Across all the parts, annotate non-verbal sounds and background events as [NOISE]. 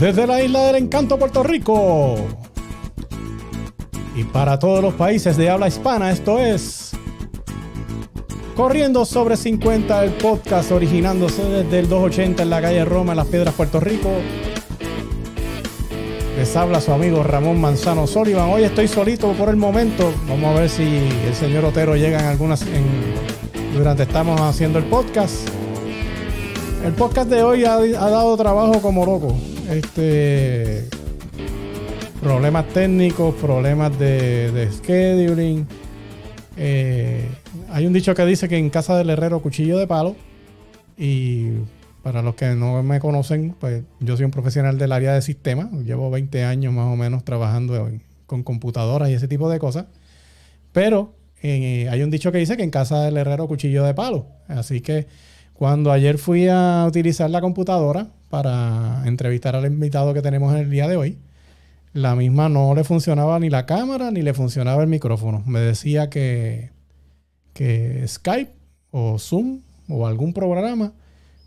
desde la isla del encanto Puerto Rico. Y para todos los países de habla hispana, esto es Corriendo sobre 50, el podcast originándose desde el 280 en la calle Roma, en Las Piedras, Puerto Rico. Les habla su amigo Ramón Manzano Sullivan. Hoy estoy solito por el momento. Vamos a ver si el señor Otero llega en algunas. durante estamos haciendo el podcast. El podcast de hoy ha, ha dado trabajo como loco este, problemas técnicos, problemas de, scheduling. Eh, hay un dicho que dice que en casa del herrero cuchillo de palo. Y para los que no me conocen, pues yo soy un profesional del área de sistemas. Llevo 20 años más o menos trabajando con computadoras y ese tipo de cosas. Pero eh, hay un dicho que dice que en casa del herrero cuchillo de palo. Así que cuando ayer fui a utilizar la computadora para entrevistar al invitado que tenemos en el día de hoy, la misma no le funcionaba ni la cámara ni le funcionaba el micrófono. Me decía que, Skype o Zoom o algún programa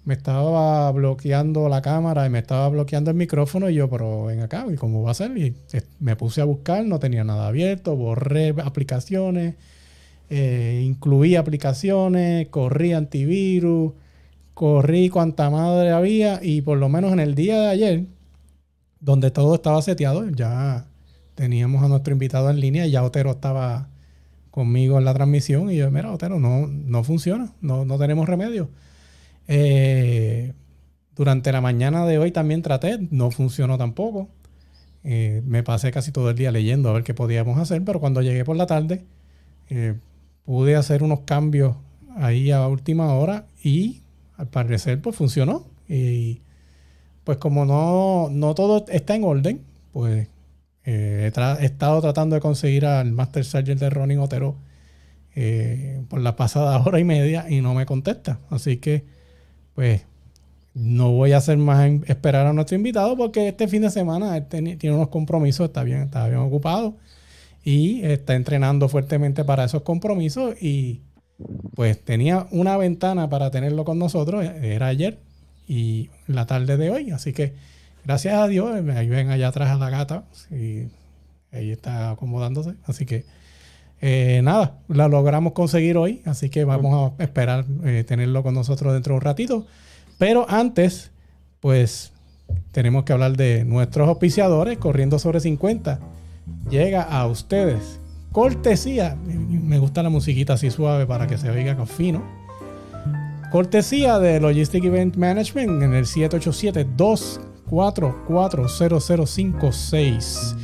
me estaba bloqueando la cámara y me estaba bloqueando el micrófono y yo, pero ven acá, ¿y cómo va a ser? Y me puse a buscar, no tenía nada abierto, borré aplicaciones, eh, incluí aplicaciones, corrí antivirus, corrí cuanta madre había y por lo menos en el día de ayer, donde todo estaba seteado, ya teníamos a nuestro invitado en línea y ya Otero estaba conmigo en la transmisión y yo, mira, Otero, no, no funciona, no, tenemos remedio. Eh, durante la mañana de hoy también traté, no funcionó tampoco. Eh, me pasé casi todo el día leyendo a ver qué podíamos hacer, pero cuando llegué por la tarde eh, pude hacer unos cambios ahí a última hora y al parecer, pues funcionó. Y pues como no, no todo está en orden, pues eh, he, estado tratando de conseguir al Master Sergeant de Ronnie Otero eh, por la pasada [LAUGHS] hora y media y no me contesta. Así que, pues, no voy a hacer más esperar a nuestro invitado porque este fin de semana tiene unos compromisos, está bien, está bien ocupado y está entrenando fuertemente para esos compromisos y pues tenía una ventana para tenerlo con nosotros, era ayer y la tarde de hoy, así que gracias a Dios, ahí ven allá atrás a la gata, y ella está acomodándose, así que eh, nada, la logramos conseguir hoy, así que vamos a esperar eh, tenerlo con nosotros dentro de un ratito, pero antes, pues tenemos que hablar de nuestros auspiciadores, corriendo sobre 50, llega a ustedes Cortesía, me gusta la musiquita así suave para que se oiga fino. Cortesía de Logistic Event Management en el 787 244 0056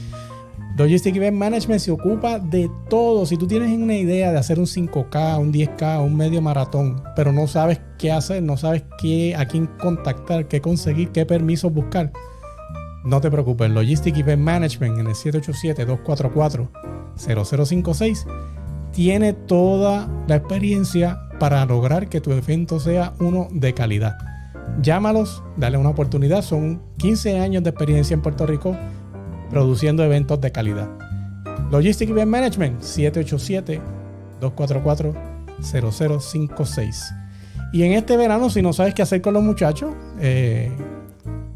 Logistic Event Management se ocupa de todo. Si tú tienes una idea de hacer un 5K, un 10K, un medio maratón, pero no sabes qué hacer, no sabes a quién contactar, qué conseguir, qué permiso buscar no te preocupes, Logistic Event Management en el 787-244-0056 tiene toda la experiencia para lograr que tu evento sea uno de calidad. Llámalos, dale una oportunidad, son 15 años de experiencia en Puerto Rico produciendo eventos de calidad. Logistic Event Management 787-244-0056. Y en este verano, si no sabes qué hacer con los muchachos, eh,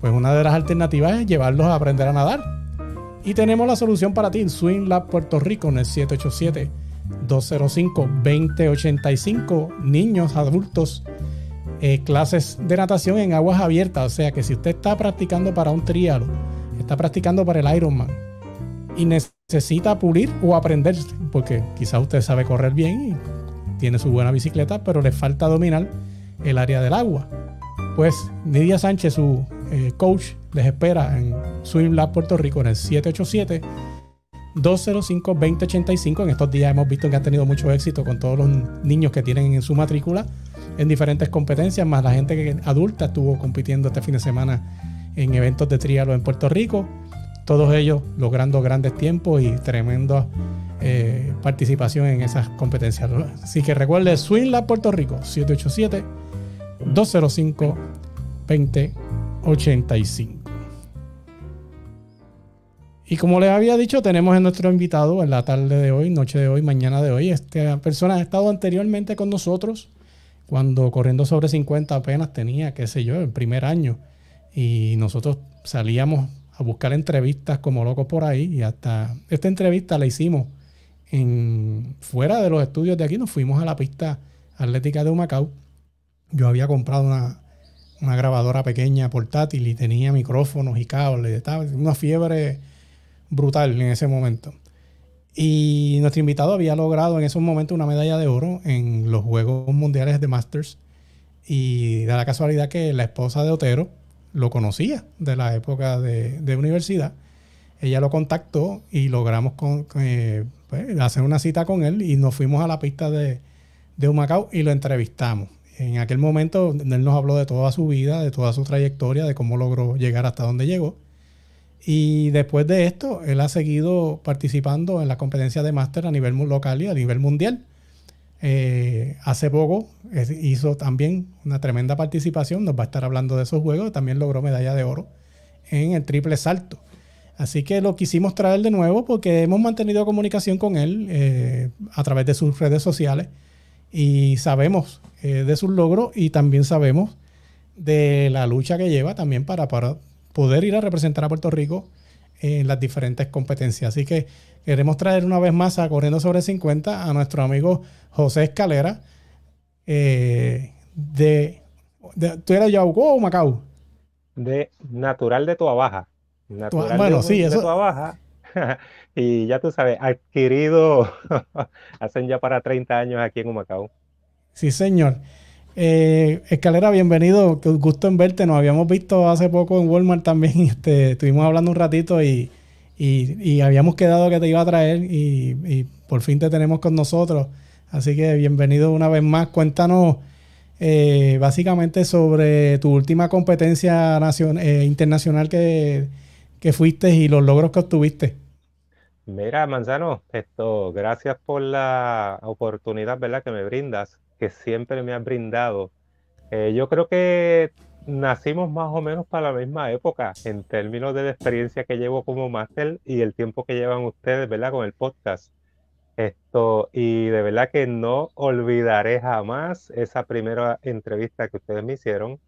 pues una de las alternativas es llevarlos a aprender a nadar. Y tenemos la solución para ti, Swing Lab Puerto Rico en el 787-205-2085. Niños, adultos, eh, clases de natación en aguas abiertas. O sea que si usted está practicando para un trialo, está practicando para el Ironman y necesita pulir o aprender, porque quizás usted sabe correr bien y tiene su buena bicicleta, pero le falta dominar el área del agua. Pues Nidia Sánchez, su eh, coach les espera en Swim Lab Puerto Rico en el 787. 205-2085. En estos días hemos visto que han tenido mucho éxito con todos los niños que tienen en su matrícula en diferentes competencias, más la gente que, adulta estuvo compitiendo este fin de semana en eventos de trialo en Puerto Rico. Todos ellos logrando grandes tiempos y tremenda eh, participación en esas competencias. Así que recuerde, Swim Lab Puerto Rico, 787-205-2085. 85. Y como les había dicho, tenemos a nuestro invitado en la tarde de hoy, noche de hoy, mañana de hoy. Esta persona ha estado anteriormente con nosotros cuando corriendo sobre 50 apenas tenía, qué sé yo, el primer año. Y nosotros salíamos a buscar entrevistas como locos por ahí y hasta esta entrevista la hicimos en, fuera de los estudios de aquí. Nos fuimos a la pista atlética de Humacao. Yo había comprado una, una grabadora pequeña portátil y tenía micrófonos y cables, estaba una fiebre brutal en ese momento. Y nuestro invitado había logrado en ese momento una medalla de oro en los Juegos Mundiales de Masters. Y da la casualidad que la esposa de Otero lo conocía de la época de, universidad. Ella lo contactó y logramos con, eh, pues, hacer una cita con él y nos fuimos a la pista de, de Humacao y lo entrevistamos en aquel momento él nos habló de toda su vida, de toda su trayectoria, de cómo logró llegar hasta donde llegó. Y después de esto, él ha seguido participando en la competencia de máster a nivel local y a nivel mundial. Eh, hace poco hizo también una tremenda participación, nos va a estar hablando de esos juegos, también logró medalla de oro en el triple salto. Así que lo quisimos traer de nuevo porque hemos mantenido comunicación con él eh, a través de sus redes sociales y sabemos eh, de sus logros y también sabemos de la lucha que lleva también para, poder ir a representar a Puerto Rico en las diferentes competencias. Así que queremos traer una vez más a Corriendo sobre 50 a nuestro amigo José Escalera eh, de, de, ¿Tú eres Yauco o Macao? De Natural de Tua Baja. Natural bueno, de, sí, eso, Tua Baja [LAUGHS] y ya tú sabes, adquirido [LAUGHS] hacen ya para 30 años aquí en Humacao. Sí, señor. Eh, Escalera, bienvenido. qué Gusto en verte. Nos habíamos visto hace poco en Walmart también. [LAUGHS] Este, estuvimos hablando un ratito y, habíamos quedado que te iba a traer y, por fin te tenemos con nosotros. Así que bienvenido una vez más. Cuéntanos eh, básicamente sobre tu última competencia eh, internacional que fuiste y los logros que obtuviste. Mira, Manzano, esto, gracias por la oportunidad, ¿verdad? Que me brindas, que siempre me has brindado. Eh, yo creo que nacimos más o menos para la misma época en términos de la experiencia que llevo como máster y el tiempo que llevan ustedes, ¿verdad? Con el podcast. Esto, y de verdad que no olvidaré jamás esa primera entrevista que ustedes me hicieron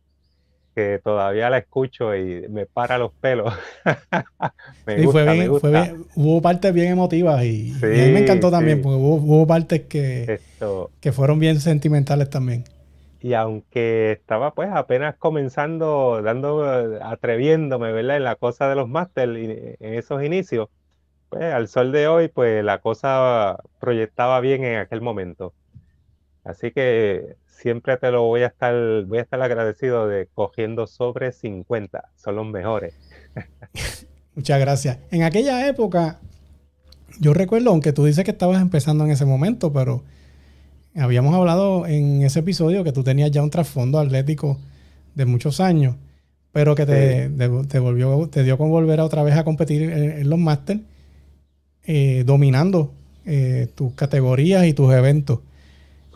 que todavía la escucho y me para los pelos. [LAUGHS] me gusta, me gusta. hubo partes bien emotivas y, a mí me encantó también, porque hubo, partes que, que fueron bien sentimentales también. Y aunque estaba pues apenas comenzando, dando, atreviéndome, ¿verdad? En la cosa de los máster, en esos inicios, pues al sol de hoy, pues la cosa proyectaba bien en aquel momento. Así que siempre te lo voy a estar, voy a estar agradecido de cogiendo sobre 50, son los mejores. [LAUGHS] Muchas gracias. En aquella época, yo recuerdo, aunque tú dices que estabas empezando en ese momento, pero habíamos hablado en ese episodio que tú tenías ya un trasfondo atlético de muchos años, pero que te, volvió, te dio con volver a otra vez a competir en, los máster, eh, dominando eh, tus categorías y tus eventos.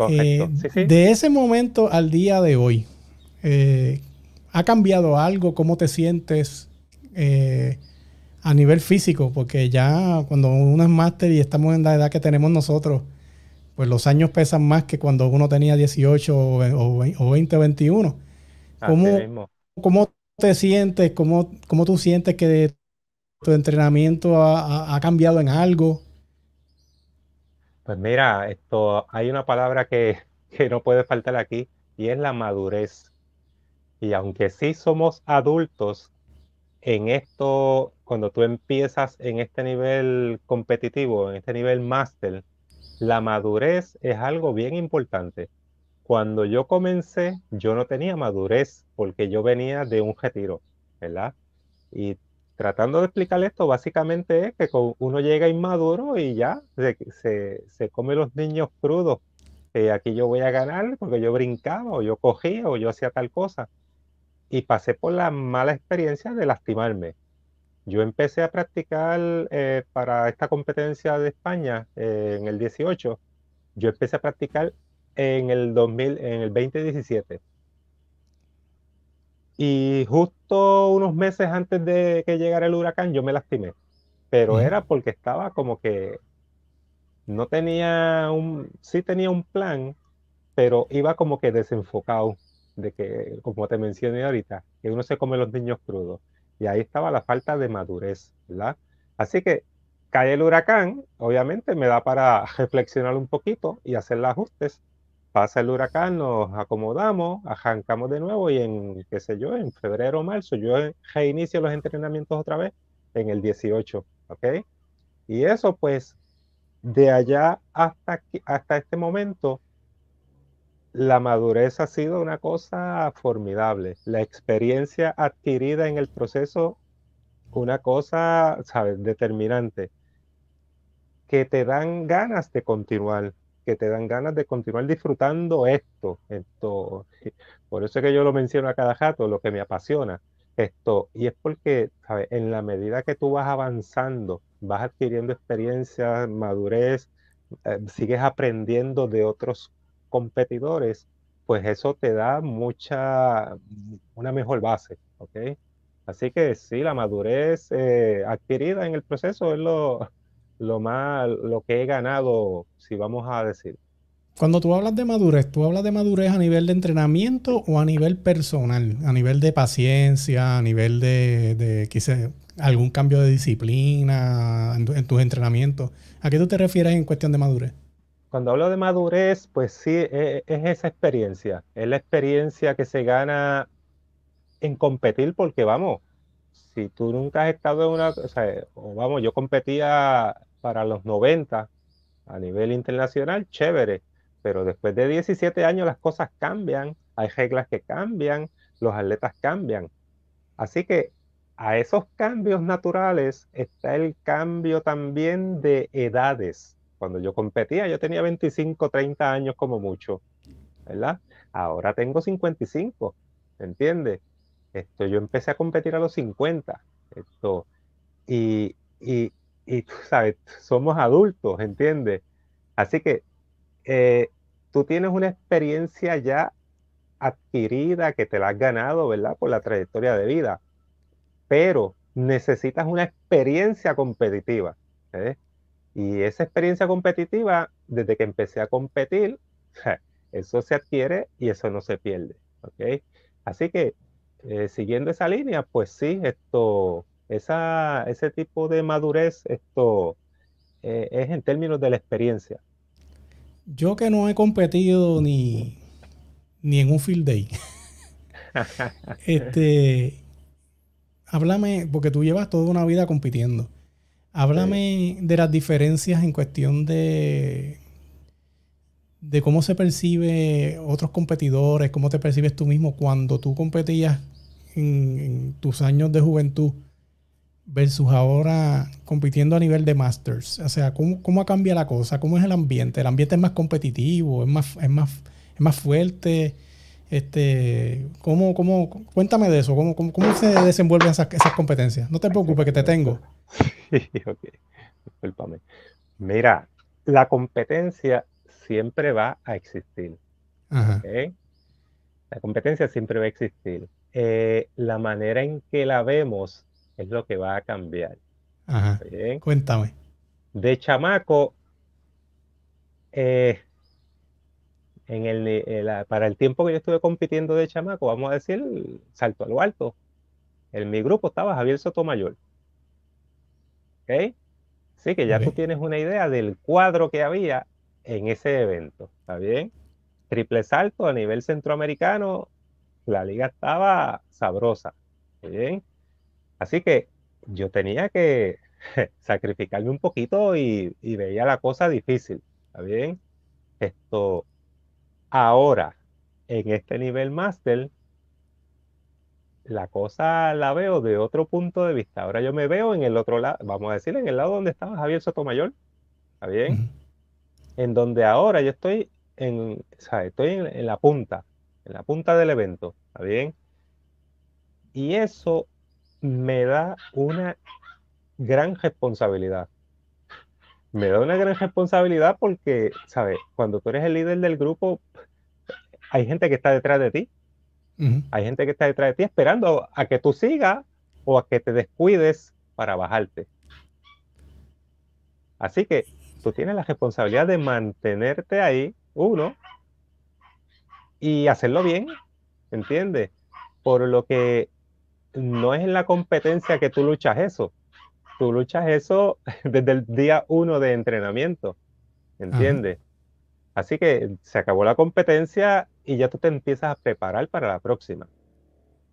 Eh, de ese momento al día de hoy, eh, ¿ha cambiado algo? ¿Cómo te sientes eh, a nivel físico? Porque ya cuando uno es máster y estamos en la edad que tenemos nosotros, pues los años pesan más que cuando uno tenía 18 o, 20 o 21. ¿Cómo, te sientes? ¿Cómo, tú sientes que tu entrenamiento ha cambiado en algo? Pues mira, esto, hay una palabra [LAUGHS] que, no puede faltar aquí y es la madurez. Y aunque sí somos adultos en esto, cuando tú empiezas en este nivel competitivo, en este nivel máster, la madurez es algo bien importante. Cuando yo comencé, yo no tenía madurez porque yo venía de un retiro, ¿verdad? Y tratando de explicar esto, básicamente es que uno llega inmaduro y ya se, se, come los niños crudos. Eh, aquí yo voy a ganar porque yo brincaba o yo cogía o yo hacía tal cosa. Y pasé por la mala experiencia de lastimarme. Yo empecé a practicar eh, para esta competencia de España eh, en el 18. Yo empecé a practicar en el, 2000, en el 2017. Y justo unos meses antes de que llegara el huracán, yo me lastimé. Pero era porque estaba como que no tenía un, sí tenía un plan, pero iba como que desenfocado, de que, como te mencioné ahorita, que uno se come los niños crudos. Y ahí estaba la falta de madurez, ¿verdad? Así que cae el huracán, obviamente me da para [LAUGHS] reflexionar un poquito y hacer los ajustes pasa el huracán, nos acomodamos, arrancamos de nuevo y en, qué sé yo, en febrero o marzo yo reinicio los entrenamientos otra vez en el 18, ¿ok? Y eso pues, de allá hasta, hasta este momento, la madurez ha sido una cosa formidable, la experiencia adquirida en el proceso, una cosa, ¿sabes?, determinante, que te dan ganas de continuar, que te dan ganas de continuar disfrutando esto, esto. Por eso es que yo lo menciono a cada jato, lo que me apasiona, esto. Y es porque, ¿sabes? En la medida que tú vas avanzando, vas adquiriendo experiencia, madurez, eh, sigues aprendiendo de otros competidores, pues eso te da mucha, una mejor base, ¿ok? Así que sí, la madurez eh, adquirida en el proceso es lo, lo más, lo que he ganado, si vamos a decir. Cuando tú hablas de madurez, ¿tú hablas de madurez a nivel de entrenamiento o a nivel personal? A nivel de paciencia, a nivel de, de quizás algún cambio de disciplina en, tus entrenamientos. ¿A qué tú te refieres en cuestión de madurez? Cuando hablo de madurez, pues sí, e, e, es, esa experiencia. Es la experiencia que se gana en competir, porque vamos, si tú nunca has estado en una. O, sea, vamos, yo competía para los 90 a nivel internacional, chévere, pero después de 17 años las cosas cambian, hay reglas que cambian, los atletas cambian. Así que a esos cambios naturales está el cambio también de edades. Cuando yo competía, yo tenía 25, 30 años como mucho, ¿verdad? Ahora tengo 55, ¿entiendes? Esto, yo empecé a competir a los 50, esto, y, y, y tú sabes, somos adultos, ¿entiendes? Así que eh, tú tienes una experiencia ya adquirida que te la has ganado, ¿verdad? Por la trayectoria de vida, pero necesitas una experiencia competitiva. Y esa experiencia competitiva, desde que empecé a competir, [LAUGHS] eso se adquiere y eso no se pierde. ¿ok? Así que, eh, siguiendo esa línea, pues sí, esto ese tipo de madurez esto, eh, es en términos de la experiencia. Yo que no he competido ni, ni en un field day. [LAUGHS] este, háblame, porque tú llevas toda una vida compitiendo. Háblame de las diferencias en cuestión de, de cómo se percibe otros competidores, cómo te percibes tú mismo cuando tú competías en tus años de juventud versus ahora compitiendo a nivel de masters? O sea, ¿cómo, cómo cambia la cosa? ¿Cómo es el ambiente? ¿El ambiente es más competitivo? ¿Es más, es más, es más fuerte? Este, ¿cómo, cómo, cuéntame de eso, ¿cómo, cómo, se desenvuelven esas, competencias? No te preocupes que te tengo. [LAUGHS] ok, Mira, la competencia siempre va a existir. Ajá. La competencia siempre va a existir. Eh, la manera en que la vemos es lo que va a cambiar. Ajá. Cuéntame. De chamaco, eh, en el, eh, para el tiempo que yo estuve compitiendo de chamaco, vamos a decir, salto a lo alto. En mi grupo estaba Javier Sotomayor. ¿Ok? Sí, que ya tú tienes una idea del cuadro que había en ese evento. ¿Está bien? Triple salto a nivel centroamericano, la liga estaba sabrosa. ¿Bien? Así que yo tenía que [LAUGHS] sacrificarme un poquito y, veía la cosa difícil. ¿Está bien? Esto, ahora, en este nivel máster, la cosa la veo de otro punto de vista. Ahora yo me veo en el otro lado, vamos a decir, en el lado donde estaba Javier Sotomayor, ¿está bien? En donde ahora yo estoy en, sea, estoy en, la punta, en la punta del evento, ¿está bien? Y eso me da una gran responsabilidad. Me da una gran responsabilidad porque, ¿sabes? Cuando tú eres el líder del grupo, hay gente que está detrás de ti. Hay gente que está detrás de ti esperando a que tú sigas o a que te descuides para bajarte. Así que tú tienes la responsabilidad de mantenerte ahí, uno, y hacerlo bien, ¿entiendes? Por lo que no es en la competencia que tú luchas eso. Tú luchas eso [LAUGHS] desde el día uno de entrenamiento. ¿Entiendes? Así que se acabó la competencia y ya tú te empiezas a preparar para la próxima.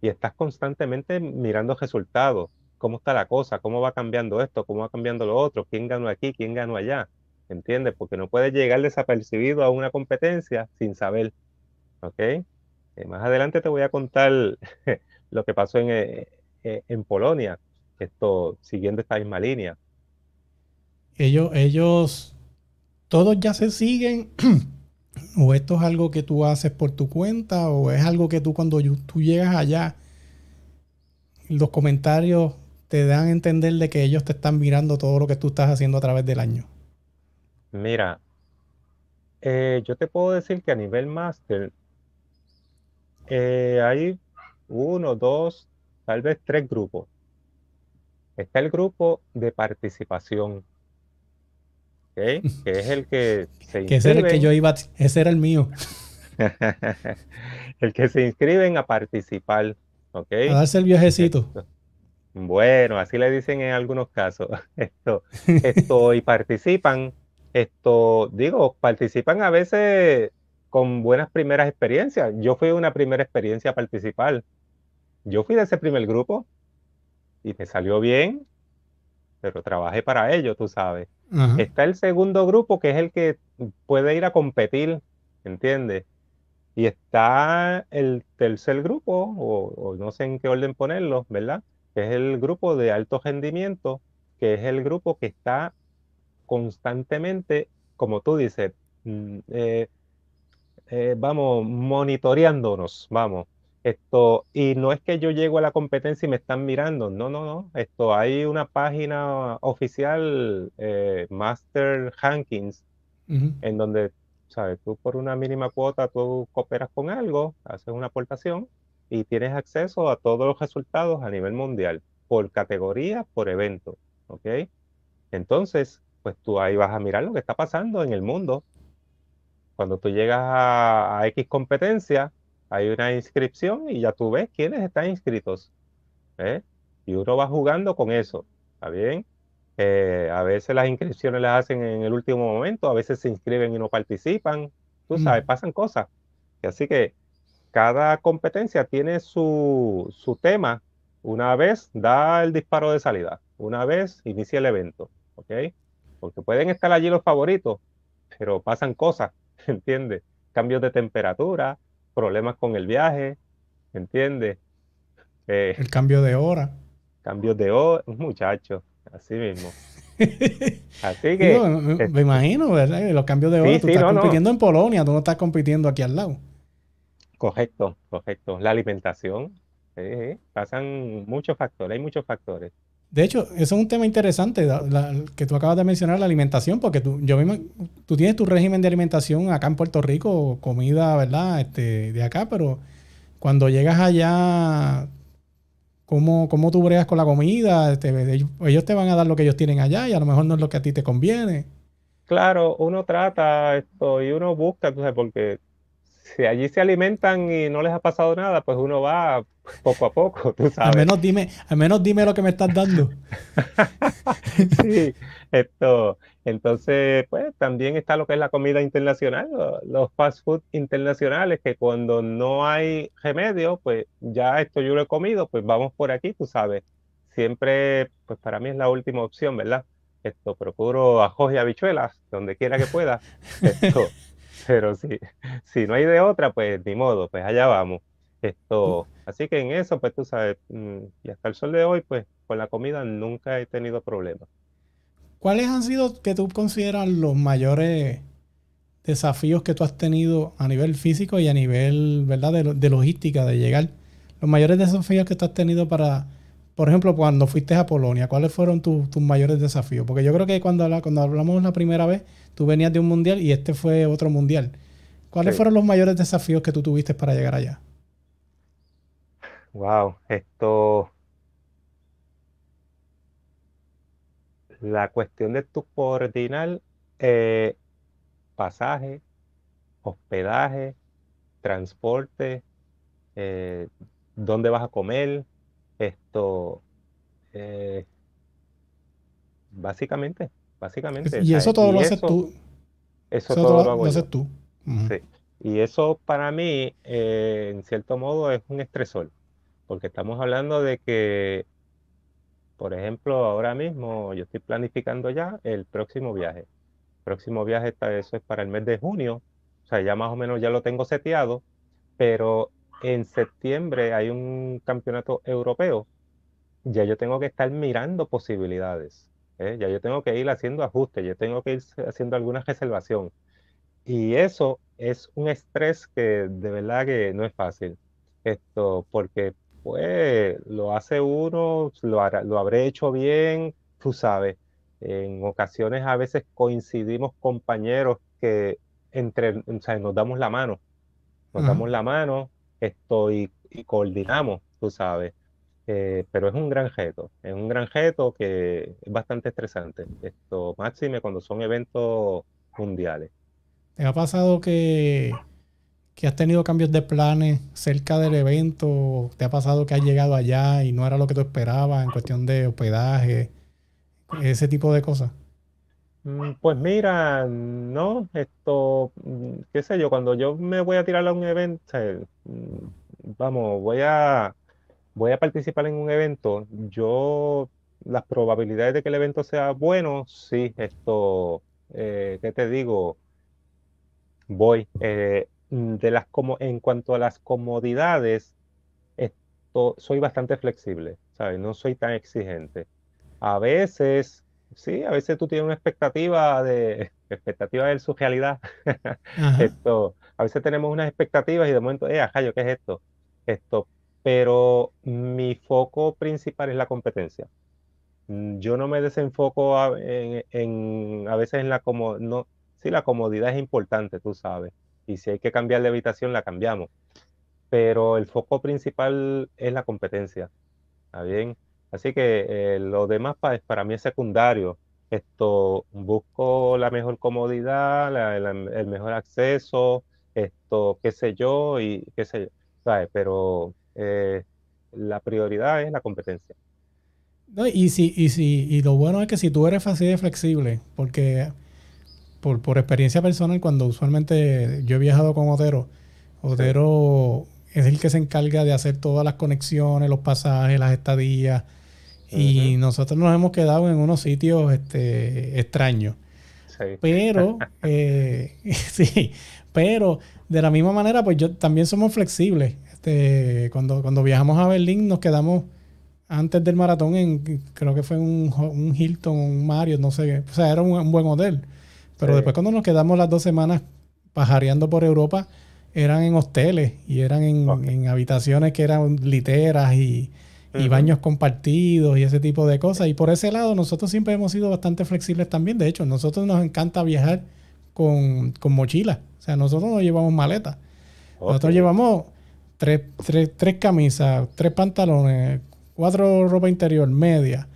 Y estás constantemente mirando resultados, cómo está la cosa, cómo va cambiando esto, cómo va cambiando lo otro, quién ganó aquí, quién ganó allá. ¿Entiendes? Porque no puedes llegar desapercibido a una competencia sin saber. ¿Ok? Eh, más adelante te voy a contar [LAUGHS] lo que pasó en, eh, eh, Polonia, esto siguiendo esta misma línea. Ellos, ellos, todos ya se siguen, [CLEARS THROAT] o esto es algo que tú haces por tu cuenta, o es algo que tú cuando tú llegas allá, los comentarios te dan a entender de que ellos te están mirando todo lo que tú estás haciendo a través del año. Mira, eh, yo te puedo decir que a nivel máster hay uno, dos, tal vez tres grupos. Está el grupo de participación, ¿okay? que es el que [LAUGHS] se ese era el yo iba, ese el mío. [LAUGHS] el que se inscriben a participar, ¿ok? A ah, darse el viajecito. Bueno, así le dicen en algunos casos. [LAUGHS] Esto, esto y participan, esto, digo, participan a veces con buenas primeras experiencias. Yo fui una primera experiencia a participar. Yo fui de ese primer grupo y me salió bien, pero trabajé para ello, tú sabes. Está el segundo grupo que es el que puede ir a competir, ¿entiendes? Y está el tercer grupo, o, no sé en qué orden ponerlo, ¿verdad? Que es el grupo de alto rendimiento, que es el grupo que está constantemente, como tú dices, mm, eh, eh, vamos, monitoreándonos, vamos. Esto, y no es que yo llego a la competencia y me están mirando, no, no, no. Esto, hay una página oficial, eh, Master Hankins en donde, ¿sabes? Tú por una mínima cuota, tú cooperas con algo, haces una aportación y tienes acceso a todos los resultados a nivel mundial, por categoría, por evento, ¿ok? Entonces, pues tú ahí vas a mirar lo que está pasando en el mundo, cuando tú llegas a, X competencia, hay una inscripción y ya tú ves quiénes están inscritos. ¿eh? Y uno va jugando con eso, ¿está bien? Eh, a veces las inscripciones las hacen en el último momento, a veces se inscriben y no participan, tú sabes, pasan cosas. Así que cada competencia tiene su, su, tema. Una vez da el disparo de salida, una vez inicia el evento, ¿ok? Porque pueden estar allí los favoritos, pero pasan cosas [LAUGHS] ¿entiendes? Cambios de temperatura, problemas con el viaje, ¿entiendes? Eh, el cambio de hora. Cambios de hora, muchachos, así mismo. [LAUGHS] Así que. me, imagino, ¿verdad? Los cambios de hora. tú estás compitiendo en Polonia, tú no estás compitiendo aquí al lado. Correcto, correcto. La alimentación. pasan muchos factores, hay muchos factores. De hecho, eso es un tema interesante que tú acabas de mencionar, la alimentación, porque tú, yo mismo, tú tienes tu régimen de alimentación acá en Puerto Rico, comida, ¿verdad? Este, de acá, pero cuando llegas allá, ¿cómo, cómo tú bregas con la comida? Este, ellos, te van a dar lo que ellos tienen allá y a lo mejor no es lo que a ti te conviene. Claro, uno trata esto y uno busca, ¿sabes? porque si allí se alimentan y no les ha pasado nada, pues uno va poco a poco, tú sabes. Al menos dime, al menos dime lo que me estás dando. [LAUGHS] sí, esto. Entonces, pues también está lo que es la comida internacional, los fast food internacionales, que cuando no hay remedio, pues ya esto yo lo he comido, pues vamos por aquí, tú sabes. Siempre, pues para mí es la última opción, ¿verdad? Esto, procuro ajos y habichuelas donde quiera que pueda. Esto. [LAUGHS] pero si, si no hay de otra, pues ni modo, pues allá vamos. Esto, mm. así que en eso, pues tú sabes, mm, y hasta el sol de hoy, pues con la comida nunca he tenido problemas. ¿Cuáles han sido que tú consideras los mayores desafíos que tú has tenido a nivel físico y a nivel, ¿verdad?, de, de logística, de llegar. Los mayores desafíos que tú has tenido para, por ejemplo, cuando fuiste a Polonia, ¿cuáles fueron tus, mayores desafíos? Porque yo creo que cuando, cuando hablamos la primera vez, Tú venías de un mundial y este fue otro mundial. ¿Cuáles fueron los mayores desafíos que tú tuviste para llegar allá? Wow, esto. La cuestión de tu coordinar eh, pasaje, hospedaje, transporte, eh, dónde vas a comer, esto, eh, básicamente Básicamente. Y eso todo lo haces tú. Eso, todo, lo, haces tú. Y eso para mí, eh, en cierto modo, es un estresor, porque estamos hablando de que, por ejemplo, ahora mismo yo estoy planificando ya el próximo viaje. próximo viaje, está, eso es para el mes de junio, o sea, ya más o menos ya lo tengo seteado, pero en septiembre hay un campeonato europeo, ya yo tengo que estar mirando posibilidades. ¿eh? ya yo tengo que ir haciendo ajustes, yo tengo que ir haciendo alguna reservación. Y eso es un estrés que de verdad que no es fácil, esto porque pues lo hace uno, lo, lo habré hecho bien, tú sabes. En ocasiones a veces coincidimos compañeros que entre, o sea, nos damos la mano, nos damos la mano, estoy y coordinamos, tú sabes. Eh, pero es un gran reto, es un gran reto que es bastante estresante. Esto, máxime cuando son eventos mundiales. ¿Te ha pasado que, que, has tenido cambios de planes cerca del evento? ¿Te ha pasado que has llegado allá y no era lo que tú esperabas en cuestión de hospedaje? Ese tipo de cosas. Mm, pues mira, no, esto, mm, qué sé yo, cuando yo me voy a tirar a un evento, mm, vamos, voy a voy a participar en un evento, yo las probabilidades de que el evento sea bueno, sí, esto, eh, ¿qué te digo? Voy. Eh, de las como en cuanto a las comodidades, esto, soy bastante flexible, ¿sabes? No soy tan exigente. A veces, sí, a veces tú tienes una expectativa de [LAUGHS] expectativa de su realidad. [LAUGHS] esto, a veces tenemos unas expectativas y de momento, eh, ¿yo ¿qué es esto? Esto, pero mi foco principal es la competencia. Mm, yo no me desenfoco a, en, a veces en la como no, sí, la comodidad es importante, tú sabes, y si hay que cambiar de habitación, la cambiamos, pero el foco principal es la competencia, ¿está bien? Así que eh, lo demás para, para mí es secundario. Esto, busco la mejor comodidad, el mejor acceso, esto, qué sé yo, y qué sé yo, ¿sabes? Pero eh, la prioridad es la competencia. y, si, y, si, y lo bueno es que si tú eres así de flexible, porque por, experiencia personal, cuando usualmente yo he viajado con Otero, Otero es el que se encarga de hacer todas las conexiones, los pasajes, las estadías, y nosotros nos hemos quedado en unos sitios este, extraños. Pero, [LAUGHS] eh, [LAUGHS] sí, pero de la misma manera, pues yo también somos flexibles. Este, cuando, cuando viajamos a Berlín nos quedamos antes del maratón en, creo que fue un, Hilton, un Mario no sé O sea, era un, buen hotel. Pero después cuando nos quedamos las dos semanas pajareando por Europa, eran en hosteles y eran en, habitaciones que eran literas y, baños compartidos y ese tipo de cosas. Y por ese lado nosotros siempre hemos sido bastante flexibles también. De hecho, nosotros nos encanta viajar con, con mochila. O sea, nosotros no llevamos maletas. Nosotros llevamos tres, tres, tres camisas, tres pantalones, cuatro ropa interior, media.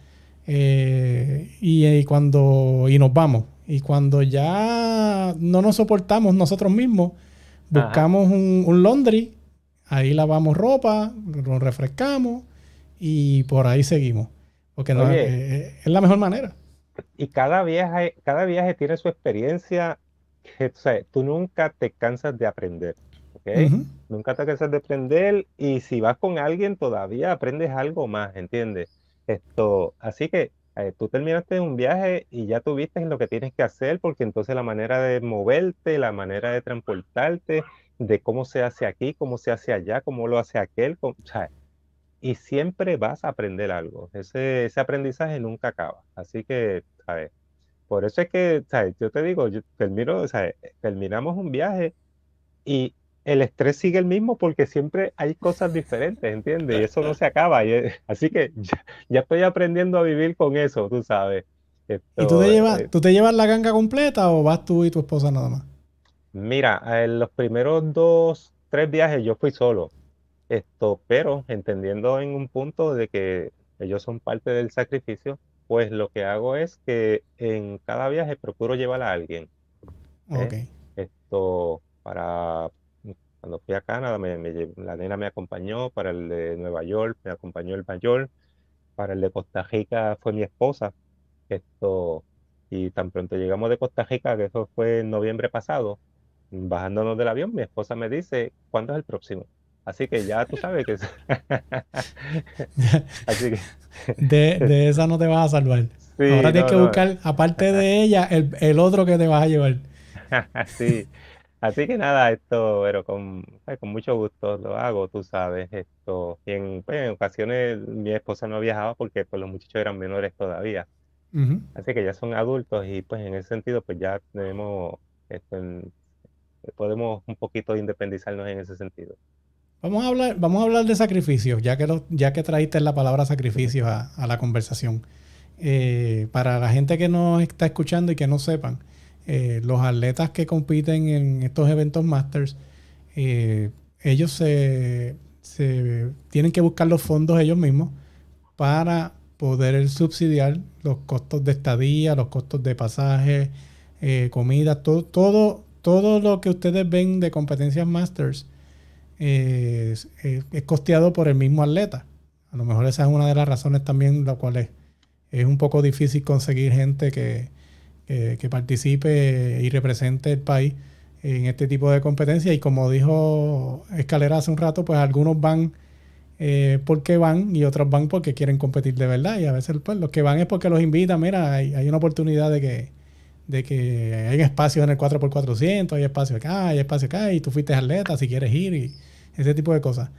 Eh, y, cuando nos vamos. Y cuando ya no nos soportamos nosotros mismos, buscamos un, un, laundry, ahí lavamos ropa, nos refrescamos y por ahí seguimos. Porque eh, eh, es la mejor manera. Y cada viaje, cada viaje tiene su experiencia. tú nunca te cansas de aprender. ¿okay? Nunca te cansas de aprender y si vas con alguien todavía aprendes algo más, ¿entiendes? Esto, así que eh, tú terminaste un viaje y ya tuviste lo que tienes que hacer porque entonces la manera de moverte, la manera de transportarte, de cómo se hace aquí, cómo se hace allá, cómo lo hace aquel, y siempre vas a aprender algo. Ese, ese aprendizaje nunca acaba. Así que, ¿sabes? Por eso es que, ¿sabes? Yo te digo, yo termino, ¿sabes? Terminamos un viaje y el estrés sigue el mismo porque siempre hay cosas diferentes, ¿entiendes? Y eso no se acaba. Eh, así que ya, estoy aprendiendo a vivir con eso, tú sabes. ¿Y tú te, llevas, eh, tú te llevas la ganga completa o vas tú y tu esposa nada más? Mira, en eh, los primeros dos, tres viajes yo fui solo. Esto, pero entendiendo en un punto de que ellos son parte del sacrificio, pues lo que hago es que en cada viaje procuro llevar a alguien. Esto para cuando fui a Canadá, la nena me acompañó, para el de Nueva York me acompañó el mayor, para el de Costa Rica fue mi esposa. Esto, y tan pronto llegamos de Costa Rica, que eso fue en noviembre pasado, bajándonos del avión, mi esposa me dice, ¿cuándo es el próximo? Así que ya tú sabes que... [LAUGHS] [LAUGHS] de, esa no te vas a salvar. Ahora tienes que buscar, aparte de ella, el, el, otro que te vas a llevar. [LAUGHS] sí, Así que nada, esto, pero con, mucho gusto lo hago, tú sabes, esto. en, pues, en ocasiones mi esposa no viajaba porque pues, los muchachos eran menores todavía. Así que ya son adultos y pues en ese sentido pues ya tenemos, podemos un poquito independizarnos en ese sentido. Vamos a hablar, vamos a hablar de sacrificios, ya que, lo, ya que trajiste la palabra sacrificio a, la conversación. Eh, para la gente que nos está escuchando y que no sepan, eh, los atletas que compiten en estos eventos Masters, eh, ellos se, tienen que buscar los fondos ellos mismos para poder subsidiar los costos de estadía, los costos de pasaje, eh, comida, todo, todo, todo lo que ustedes ven de competencias Masters es, costeado por el mismo atleta. A lo mejor esa es una de las razones también, la cual es un poco difícil conseguir gente que, eh, que participe y represente el país en este tipo de competencias. Y como dijo Escalera hace un rato, pues algunos van eh, porque van y otros van porque quieren competir de verdad. Y a veces pues, los que van es porque los invitan, mira, hay, hay una oportunidad de que, de que hay espacios en el 4x400, hay espacio acá, hay espacio acá, y tú fuiste atleta si quieres ir y ese tipo de cosas.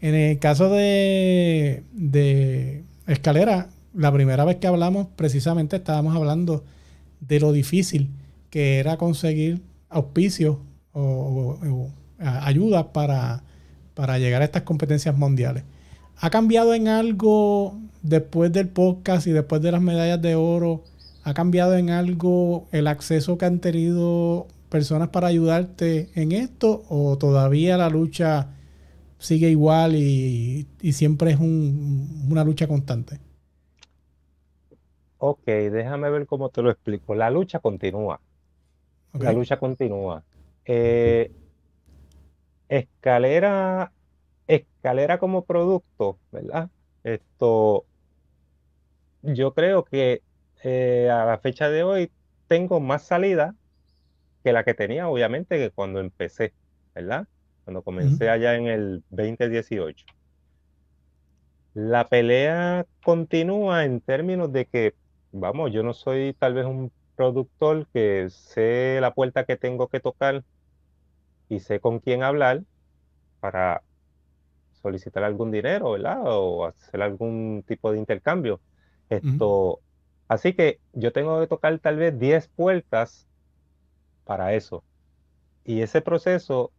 En el caso de, de Escalera, la primera vez que hablamos, precisamente estábamos hablando de lo difícil que era conseguir auspicio o, ayuda para, llegar a estas competencias mundiales. ¿Ha cambiado en algo después del podcast y después de las medallas de oro? ¿Ha cambiado en algo el acceso que han tenido personas para ayudarte en esto? ¿O todavía la lucha sigue igual y, y siempre es una lucha constante? Ok, déjame ver cómo te lo explico. La lucha continúa. La lucha continúa. Eh, escalera, escalera como producto, ¿verdad? Esto, yo creo que eh, a la fecha de hoy tengo más salida que la que tenía, obviamente, que cuando empecé, ¿verdad? Cuando comencé allá en el 2018. La pelea continúa en términos de que vamos, yo no soy tal vez un productor que sé la puerta que tengo que tocar y sé con quién hablar para solicitar algún dinero, ¿verdad? O hacer algún tipo de intercambio. Esto, Así que yo tengo que tocar tal vez 10 puertas para eso. Y ese proceso,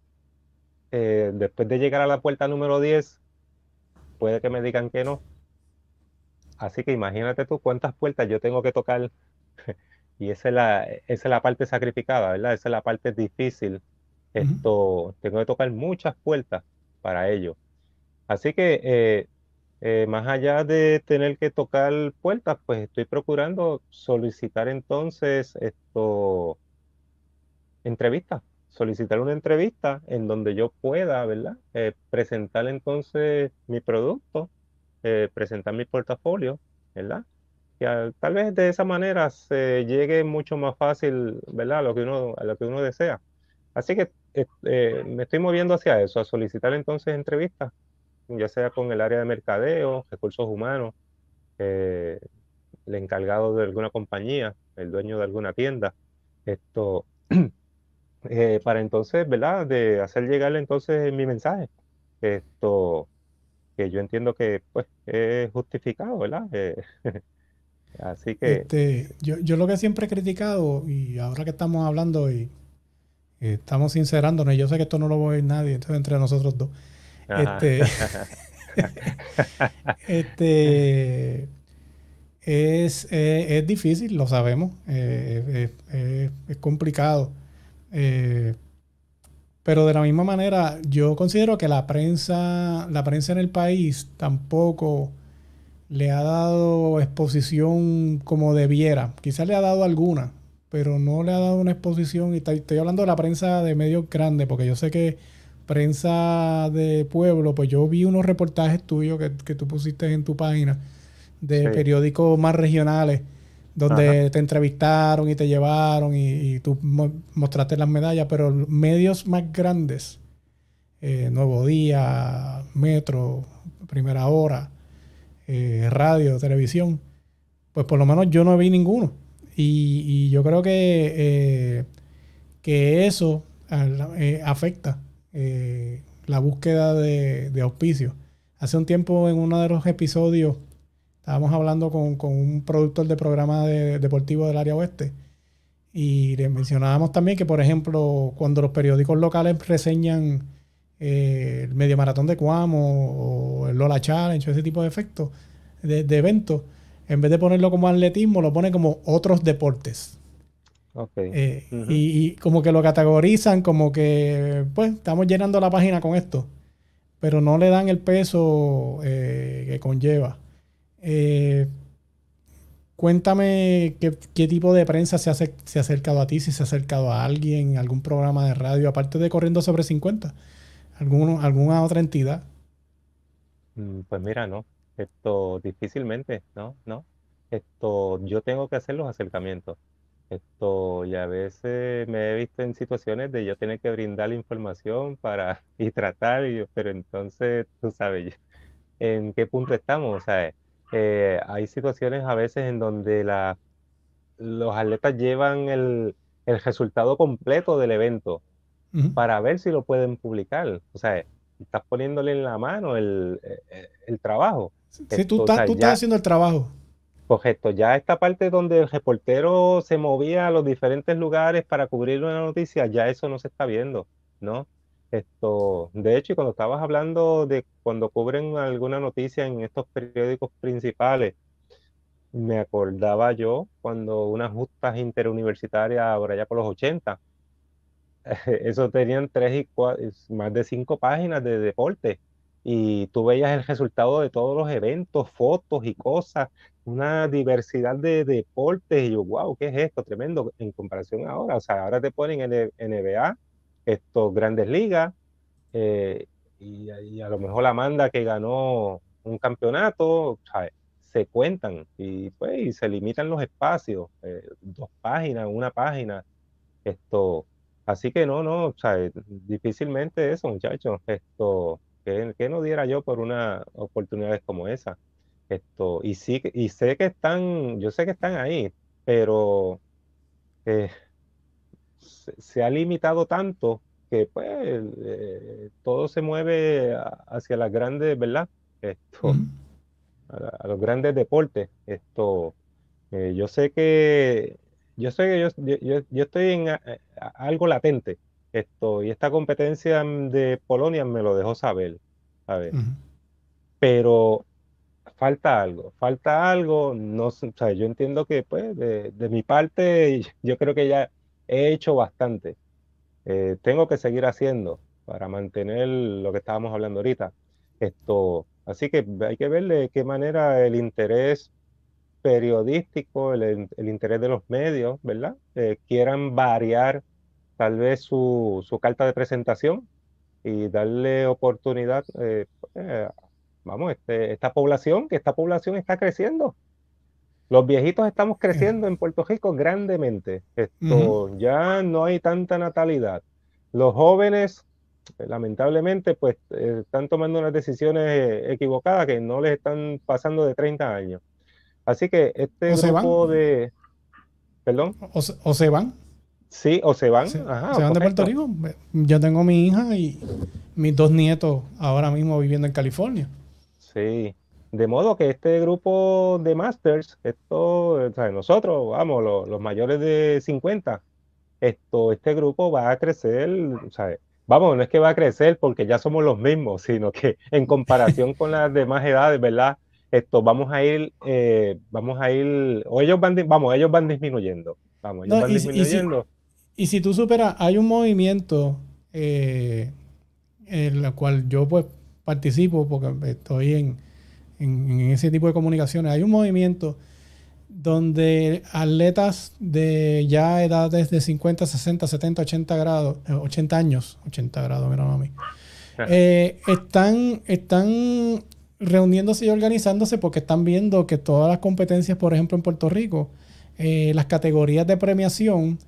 eh, después de llegar a la puerta número 10, puede que me digan que no, Así que imagínate tú cuántas puertas yo tengo que tocar. [LAUGHS] y esa es la, es la parte sacrificada, ¿verdad? Esa es la parte difícil. Esto, Tengo que tocar muchas puertas para ello. Así que eh, eh, más allá de tener que tocar puertas, pues estoy procurando solicitar entonces esto, entrevistas, solicitar una entrevista en donde yo pueda, ¿verdad? Eh, presentar entonces mi producto eh, presentar mi portafolio, ¿verdad? Y tal vez de esa manera se llegue mucho más fácil, ¿verdad? A lo que uno, a lo que uno desea. Así que eh, eh, me estoy moviendo hacia eso, a solicitar entonces entrevistas, ya sea con el área de mercadeo, recursos humanos, el encargado de alguna compañía, el dueño de alguna tienda, esto, [CLEARS THROAT] para entonces, ¿verdad? De hacer llegar entonces mi mensaje, esto, que yo entiendo que pues es justificado, ¿verdad? Eh, [LAUGHS] así que... Este, yo, yo, lo que siempre he criticado, y ahora que estamos hablando y, eh, estamos sincerándonos, yo sé que esto no lo va a ver nadie, entonces entre nosotros dos, este, [LAUGHS] [LAUGHS] este es, difícil, lo sabemos, eh, es, es, complicado. Pero de la misma manera, yo considero que la prensa, la prensa en el país tampoco le ha dado exposición como debiera. Quizás le ha dado alguna, pero no le ha dado una exposición. Y estoy hablando de la prensa de medios grandes, porque yo sé que prensa de pueblo, pues yo vi unos reportajes tuyos que, que tú pusiste en tu página de periódicos más regionales donde te entrevistaron y te llevaron y, tú mostraste las medallas, pero medios más grandes, eh, Nuevo Día, Metro, Primera Hora, eh, radio, televisión, pues por lo menos yo no vi ninguno. Y, yo creo que, eh, que eso afecta la búsqueda de, de auspicio. Hace un tiempo en uno de los episodios estábamos hablando con, un productor de programa deportivo del área oeste y le mencionábamos también que, por ejemplo, cuando los periódicos locales reseñan eh, el medio maratón de Cuamo o el Lola Challenge o ese tipo de efectos, de, eventos, en vez de ponerlo como atletismo, lo pone como otros deportes. Eh, y, como que lo categorizan como que, pues, estamos llenando la página con esto, pero no le dan el peso eh, que conlleva. Eh, cuéntame qué, tipo de prensa se, se ha acercado a ti, si se ha acercado a alguien, algún programa de radio, aparte de Corriendo sobre 50, alguna otra entidad. Mm, pues mira, no, esto difícilmente, no, no. Esto yo tengo que hacer los acercamientos. Esto, y a veces me he visto en situaciones de yo tener que brindar la información para [LAUGHS] y tratar, pero entonces tú sabes [LAUGHS] en qué punto estamos, o sea, eh, hay situaciones a veces en donde los atletas llevan el, resultado completo del evento para ver si lo pueden publicar. O sea, estás poniéndole en la mano el, eh, eh, trabajo. Sí, tú, estás, estás haciendo el trabajo. Correcto, pues ya esta parte donde el reportero se movía a los diferentes lugares para cubrir una noticia, ya eso no se está viendo, ¿no? Esto, de hecho, cuando estabas hablando de cuando cubren alguna noticia en estos periódicos principales, me acordaba yo cuando unas justas interuniversitarias, ahora ya por los 80, [LAUGHS] eso tenían tres y más de cinco páginas de deporte y tú veías el resultado de todos los eventos, fotos y cosas, una diversidad de deportes y yo, wow, ¿qué es esto? Tremendo en comparación ahora, o sea, ahora te ponen en e, NBA estos grandes ligas eh, y, a lo mejor la manda que ganó un campeonato, se cuentan y, pues, se limitan los espacios, eh, dos páginas, una página, esto. Así que no, no, difícilmente eso, muchachos, esto, que, no diera yo por una oportunidades como esa? Esto, y sí, y sé que están, yo sé que están ahí, pero eh, se, ha limitado tanto que pues eh, todo se mueve hacia las grandes, ¿verdad? Esto, a, los grandes deportes. Esto, eh, yo sé que yo sé que yo, yo, estoy en eh, algo latente. Esto, y esta competencia de Polonia me lo dejó saber. A ver. Pero falta algo, falta algo, no o sea, yo entiendo que pues de, de mi parte yo creo que ya he hecho bastante. Eh, tengo que seguir haciendo para mantener lo que estábamos hablando ahorita. Esto, así que hay que ver de qué manera el interés periodístico, el, interés de los medios, ¿verdad? Eh, quieran variar tal vez su, carta de presentación y darle oportunidad, eh, vamos, este, esta población, que esta población está creciendo los viejitos estamos eh. creciendo en Puerto Rico grandemente. Esto, Ya no hay tanta natalidad. Los jóvenes, eh, lamentablemente, pues eh, están tomando unas decisiones equivocadas que no les están pasando de 30 años. Así que este o grupo de... ¿Perdón? O, se van. Sí, o se van. se van de Puerto Rico. Yo tengo mi hija y mis dos nietos ahora mismo viviendo en California. Sí. De modo que este grupo de masters, esto, nosotros, vamos, los, mayores de 50, esto, este grupo va a crecer, o sea, vamos, no es que va a crecer porque ya somos los mismos, sino que [LAUGHS] en comparación con las demás edades, ¿verdad? Esto, vamos a ir, eh, vamos a ir, o ellos van, vamos, ellos van disminuyendo, vamos, ellos van disminuyendo. Y si, tú superas, hay un movimiento eh, en el cual yo pues participo porque estoy en en, ese tipo de comunicaciones. Hay un movimiento donde atletas de ya edades de 50, 60, 70, 80 grados, 80 eh, años, 80 grados, mira a eh, están, están reuniéndose y organizándose porque están viendo que todas las competencias, por ejemplo, en Puerto Rico, eh, las categorías de premiación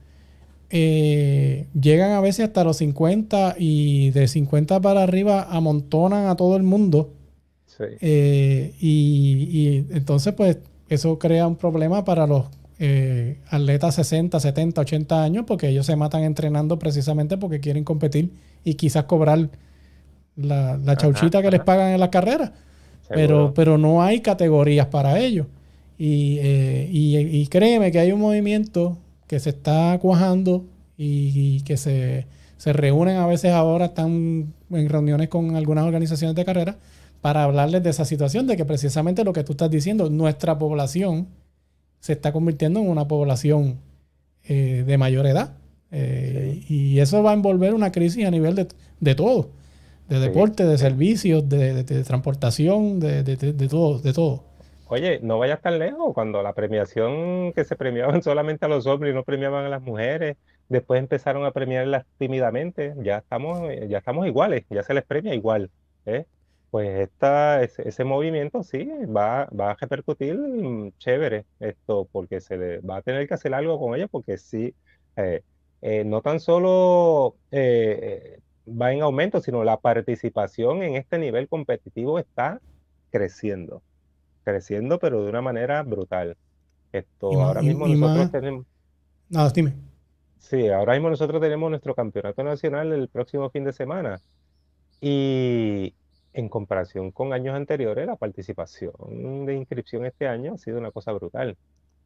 eh, llegan a veces hasta los 50 y de 50 para arriba amontonan a todo el mundo eh, y, entonces, pues, eso crea un problema para los eh, atletas 60, 70, 80 años, porque ellos se matan entrenando precisamente porque quieren competir y quizás cobrar la, chauchita que les pagan en las carreras. Pero, pero no hay categorías para ellos. Eh, y, créeme que hay un movimiento que se está cuajando y, que se, se, reúnen a veces ahora, están en reuniones con algunas organizaciones de carrera para hablarles de esa situación, de que precisamente lo que tú estás diciendo, nuestra población se está convirtiendo en una población eh, de mayor edad. Eh, y eso va a envolver una crisis a nivel de, todo, de deporte, de servicios, de, transportación, de, todo, de todo. Oye, no vayas tan lejos, cuando la premiación que se premiaban [LAUGHS] solamente a los hombres y no premiaban a las mujeres, después empezaron a premiarlas tímidamente, ya estamos, eh, ya estamos iguales, ya se les premia igual. ¿eh? pues esta, ese, movimiento sí va, va a repercutir mm, chévere esto, porque se va a tener que hacer algo con ella, porque sí, eh, eh, no tan solo eh, va en aumento, sino la participación en este nivel competitivo está creciendo, creciendo, pero de una manera brutal. Esto, ahora mismo nosotros tenemos... No, dime. Sí, ahora mismo nosotros tenemos nuestro campeonato nacional el próximo fin de semana. Y, en comparación con años anteriores, la participación de inscripción este año ha sido una cosa brutal.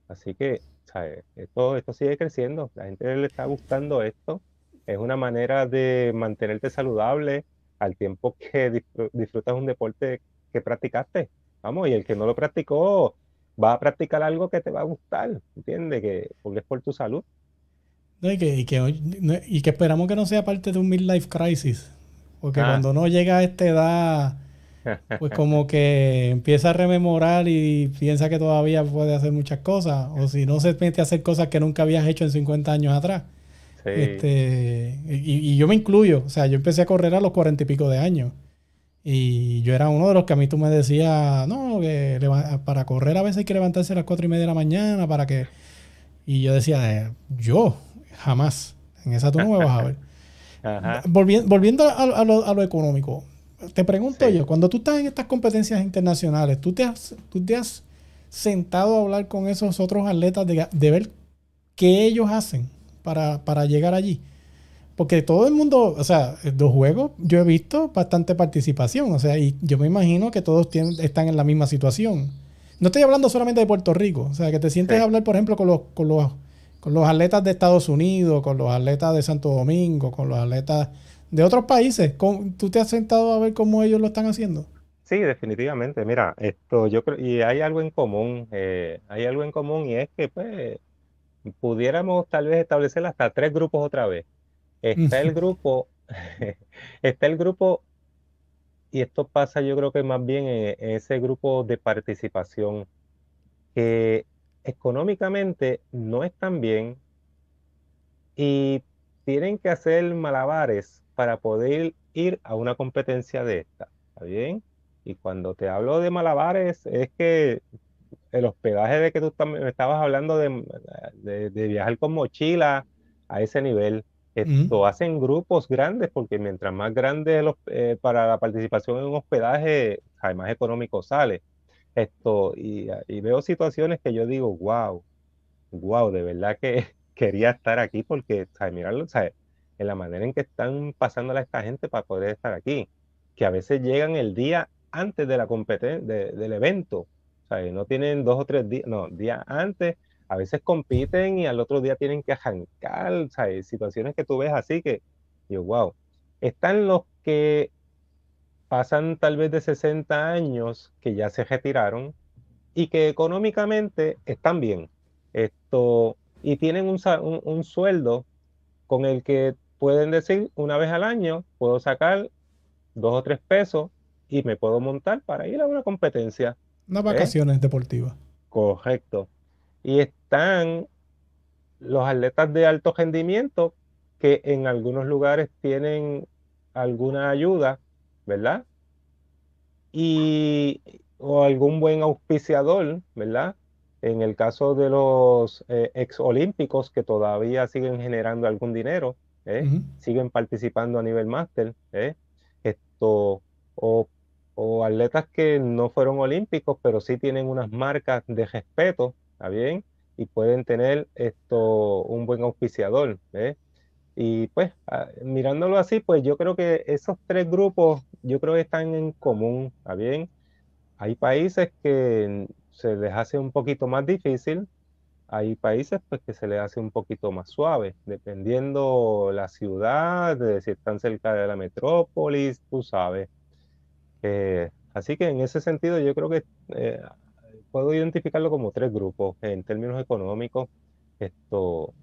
Así que, ¿sabes? Eh, esto, sigue creciendo, la gente le está gustando esto, es una manera de mantenerte saludable al tiempo [LAUGHS] que disfrutas un deporte que practicaste. Vamos, y el que no lo practicó va a practicar algo que te va a gustar, ¿entiendes? Que es por tu salud. y que esperamos que no sea parte de un midlife crisis porque ah. cuando uno llega a esta edad, pues como que empieza a rememorar y piensa que todavía puede hacer muchas cosas. O si no, se mete a hacer cosas que nunca habías hecho en 50 años atrás. Este, y, yo me incluyo. O sea, yo empecé a correr a los cuarenta y pico de años. Y yo era uno de los que a mí tú me decías, no, que para correr a veces hay que levantarse a las cuatro y media de la mañana para que... Y yo decía, eh, yo, jamás. En esa tú no me vas a ver. [LAUGHS] Volviendo, volviendo a, lo, económico, te pregunto yo, cuando tú estás en estas competencias internacionales, ¿tú te has, tú te has sentado a hablar con esos otros atletas de, ver qué ellos hacen para, llegar allí? Porque todo el mundo, o sea, los juegos, yo he visto bastante participación, o sea, y yo me imagino que todos tienen, están en la misma situación. No estoy hablando solamente de Puerto Rico, o sea, que te sientes a hablar, por ejemplo, con los con los atletas de Estados Unidos, con los atletas de Santo Domingo, con los atletas de otros países. ¿Tú te has sentado a ver cómo ellos lo están haciendo? Sí, definitivamente. Mira, esto yo creo, y hay algo en común, eh, hay algo en común y es que pues pudiéramos tal vez establecer hasta tres grupos otra vez. Está el [LAUGHS] grupo, [LAUGHS] está el grupo, y esto pasa yo creo que más bien en ese grupo de participación, que económicamente no están bien y tienen que hacer malabares para poder ir a una competencia de esta, ¿está bien? Y cuando te hablo de malabares es que el hospedaje de que tú me estabas hablando de, viajar con mochila a ese nivel, esto hacen grupos grandes porque mientras más grande los eh, para la participación en un hospedaje, más económico sale. Esto, y, veo situaciones que yo digo, wow, wow, de verdad que [LAUGHS] quería estar aquí porque, ¿sabes? Mirarlo, ¿sabes? En la manera en que están pasando a esta gente para poder estar aquí, que a veces llegan el día antes de la competencia, del evento, ¿sabes? No tienen dos o tres días, no, días antes, a veces compiten y al otro día tienen que arrancar, ¿sabes? Situaciones que tú ves así que, yo, wow. Están los que pasan tal vez de 60 años que ya se retiraron y que económicamente están bien. Esto, y tienen un, sueldo con el que pueden decir una vez al año puedo sacar dos o tres pesos y me puedo montar para ir a una competencia. Unas ¿Eh? vacaciones deportivas. Correcto. Y están los atletas de alto rendimiento que en algunos lugares tienen alguna ayuda ¿verdad? Y o algún buen auspiciador, ¿verdad? En el caso de los eh, exolímpicos que todavía siguen generando algún dinero, ¿eh? siguen participando a nivel máster, ¿eh? esto o, o, atletas que no fueron olímpicos, pero sí tienen unas marcas de respeto, ¿está bien? Y pueden tener esto un buen auspiciador, ¿eh? Y pues, ah, mirándolo así, pues yo creo que esos tres grupos, yo creo que están en común, ¿está bien? Hay países que se les hace un poquito más difícil, hay países pues que se les hace un poquito más suave, dependiendo la ciudad, de si están cerca de la metrópolis, tú sabes. Eh, así que en ese sentido yo creo que eh, puedo identificarlo como tres grupos en términos económicos, esto,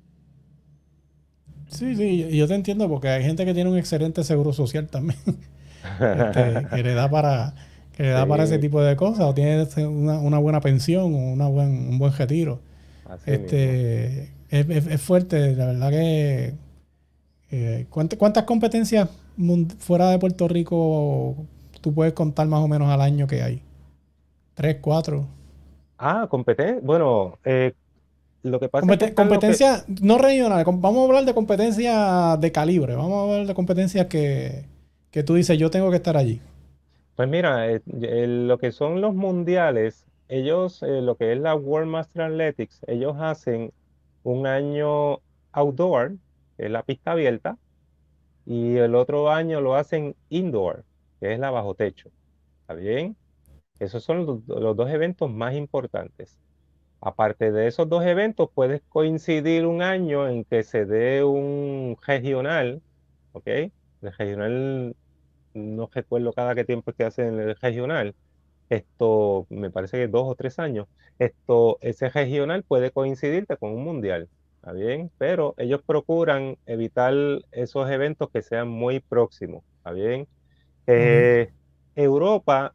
Sí, sí, yo te entiendo porque hay gente que tiene un excelente seguro social también. [LAUGHS] Este, que le da para que le da para ese tipo de cosas o tiene este, una, buena pensión o una un buen retiro. este es, es, fuerte, la verdad que eh, ¿cuántas, competencias fuera de Puerto Rico tú puedes contar más o menos al año que hay? ¿Tres, cuatro? Ah, competencia. Bueno, eh, lo que pasa competencia no regional, vamos a hablar de competencia de calibre, vamos a hablar de competencia que, tú dices, yo tengo que estar allí. Pues mira, eh, eh, lo que son los mundiales, ellos, eh, lo que es la World Master Athletics, ellos hacen un año outdoor, que es la pista abierta, y el otro año lo hacen indoor, que es la bajo techo. ¿Está bien? Esos son los dos eventos más importantes. Aparte de esos dos eventos, puedes coincidir un año en que se dé un regional, ¿ok? El regional, no recuerdo cada qué tiempo es que hacen el regional, esto me parece que dos o tres años, esto, ese regional puede coincidirte con un mundial, ¿está bien? Pero ellos procuran evitar esos eventos que sean muy próximos, ¿está bien? Eh, Europa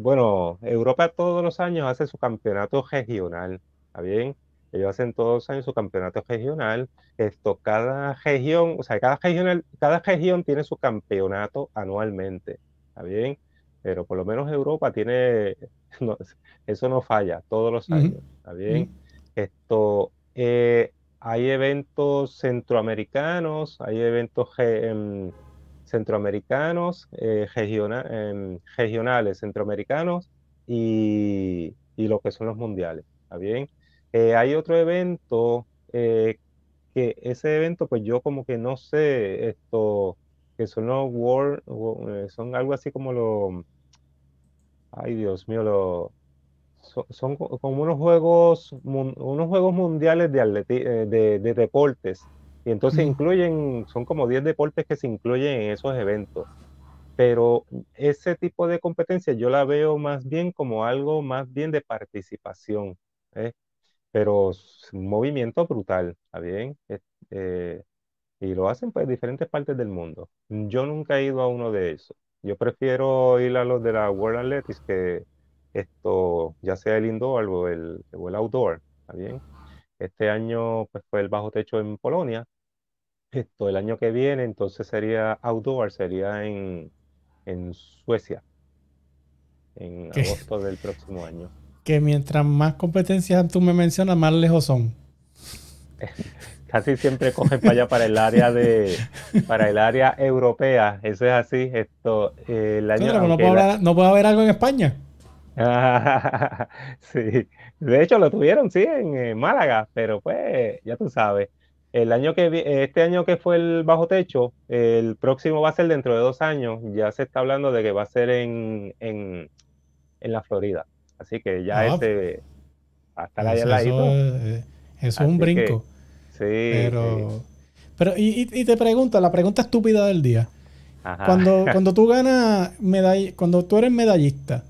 bueno, Europa todos los años hace su campeonato regional, ¿está bien? Ellos hacen todos los años su campeonato regional. Esto, cada región, o sea, cada, regional, cada región tiene su campeonato anualmente, ¿está bien? Pero por lo menos Europa tiene, [LAUGHS] eso no falla todos los años, ¿está bien? Esto, eh, hay eventos centroamericanos, hay eventos... Em, centroamericanos, eh, em, regionales centroamericanos y, lo que son los mundiales. ¿Está bien? Eh, hay otro evento eh, que ese evento, pues yo como que no sé esto, que son los World, son algo así como los, ay Dios mío, son, como unos juegos, unos juegos mundiales de, de, de deportes y entonces incluyen, son como 10 deportes que se incluyen en esos eventos. Pero ese tipo de competencia yo la veo más bien como algo más bien de participación, ¿eh? pero un movimiento brutal, ¿está bien? Eh, y lo hacen pues diferentes partes del mundo. Yo nunca he ido a uno de esos. Yo prefiero ir a los de la World Athletics que esto, ya sea el indoor o el, o outdoor, ¿está bien? Este año pues, fue el bajo techo en Polonia esto el año que viene, entonces sería outdoor, sería en, Suecia, en agosto del próximo año. Que mientras más competencias tú me mencionas, más lejos son. [LAUGHS] Casi siempre cogen para allá para el área de para el área europea. Eso es así. Esto eh, el año, no, puede haber, algo en España. [LAUGHS] sí. De hecho, lo tuvieron, sí, en eh, Málaga, pero pues, ya tú sabes año que eh, este año que fue el bajo techo, el próximo va a ser dentro de dos años. Ya se está hablando de que va a ser en, en, la Florida. Así que ya ah, este... hasta la Eso, es un brinco. sí. Pero, pero y, y, te pregunto, la pregunta estúpida del día. Cuando, cuando [LAUGHS] tú ganas medall cuando tú eres medallista,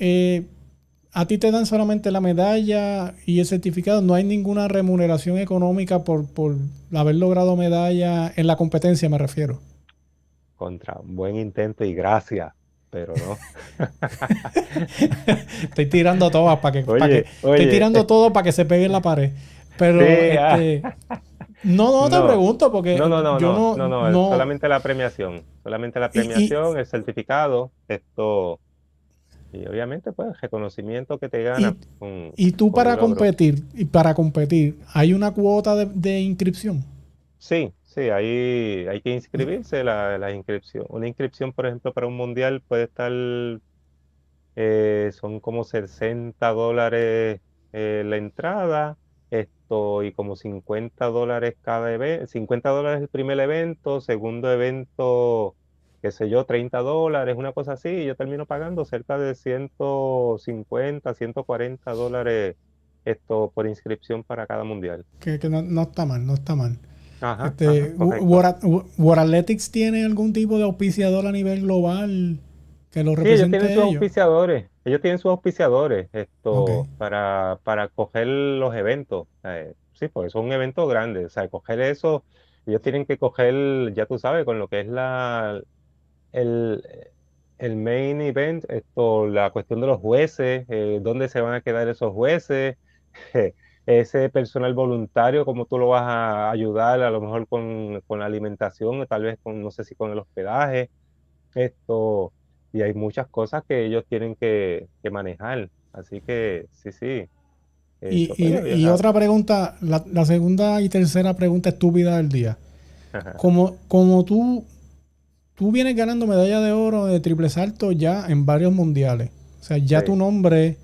eh, a ti te dan solamente la medalla y el certificado. No hay ninguna remuneración económica por, haber logrado medalla en la competencia, me refiero. Contra, buen intento y gracias, pero no. estoy tirando todas para que, estoy tirando todo para que se pegue en la pared. Pero este, ah. no, no, te pregunto porque no, no, no, yo no, no, no, solamente la premiación, solamente la premiación, el certificado, esto y obviamente pues reconocimiento que te gana. Y, tú para competir, y para competir, ¿hay una cuota de, inscripción? Sí, sí, hay, hay que inscribirse la, inscripción. Una inscripción, por ejemplo, para un mundial puede estar, eh, son como 60 dólares eh, la entrada, esto y como 50 dólares cada evento, 50 dólares el primer evento, segundo evento qué sé yo, 30 dólares, una cosa así, y yo termino pagando cerca de 150, 140 dólares esto por inscripción para cada mundial. Que, no, está mal, no está mal. Ajá, este, Athletics tiene algún tipo de auspiciador a nivel global que lo represente? Sí, ellos tienen sus auspiciadores, ellos tienen sus auspiciadores esto, para, para coger los eventos. Eh, sí, porque son eventos grandes. o sea, coger eso, ellos tienen que coger, ya tú sabes, con lo que es la, el, main event, esto, la cuestión de los jueces, eh, dónde se van a quedar esos jueces, [LAUGHS] ese personal voluntario, cómo tú lo vas a ayudar, a lo mejor con, con la alimentación, tal vez con, no sé si con el hospedaje, esto, y hay muchas cosas que ellos tienen que, manejar. Así que sí, sí. Y, otra pregunta, la, segunda y tercera pregunta estúpida del día. Como, como tú tú vienes ganando medalla de oro de triple salto ya en varios mundiales. O sea, ya tu nombre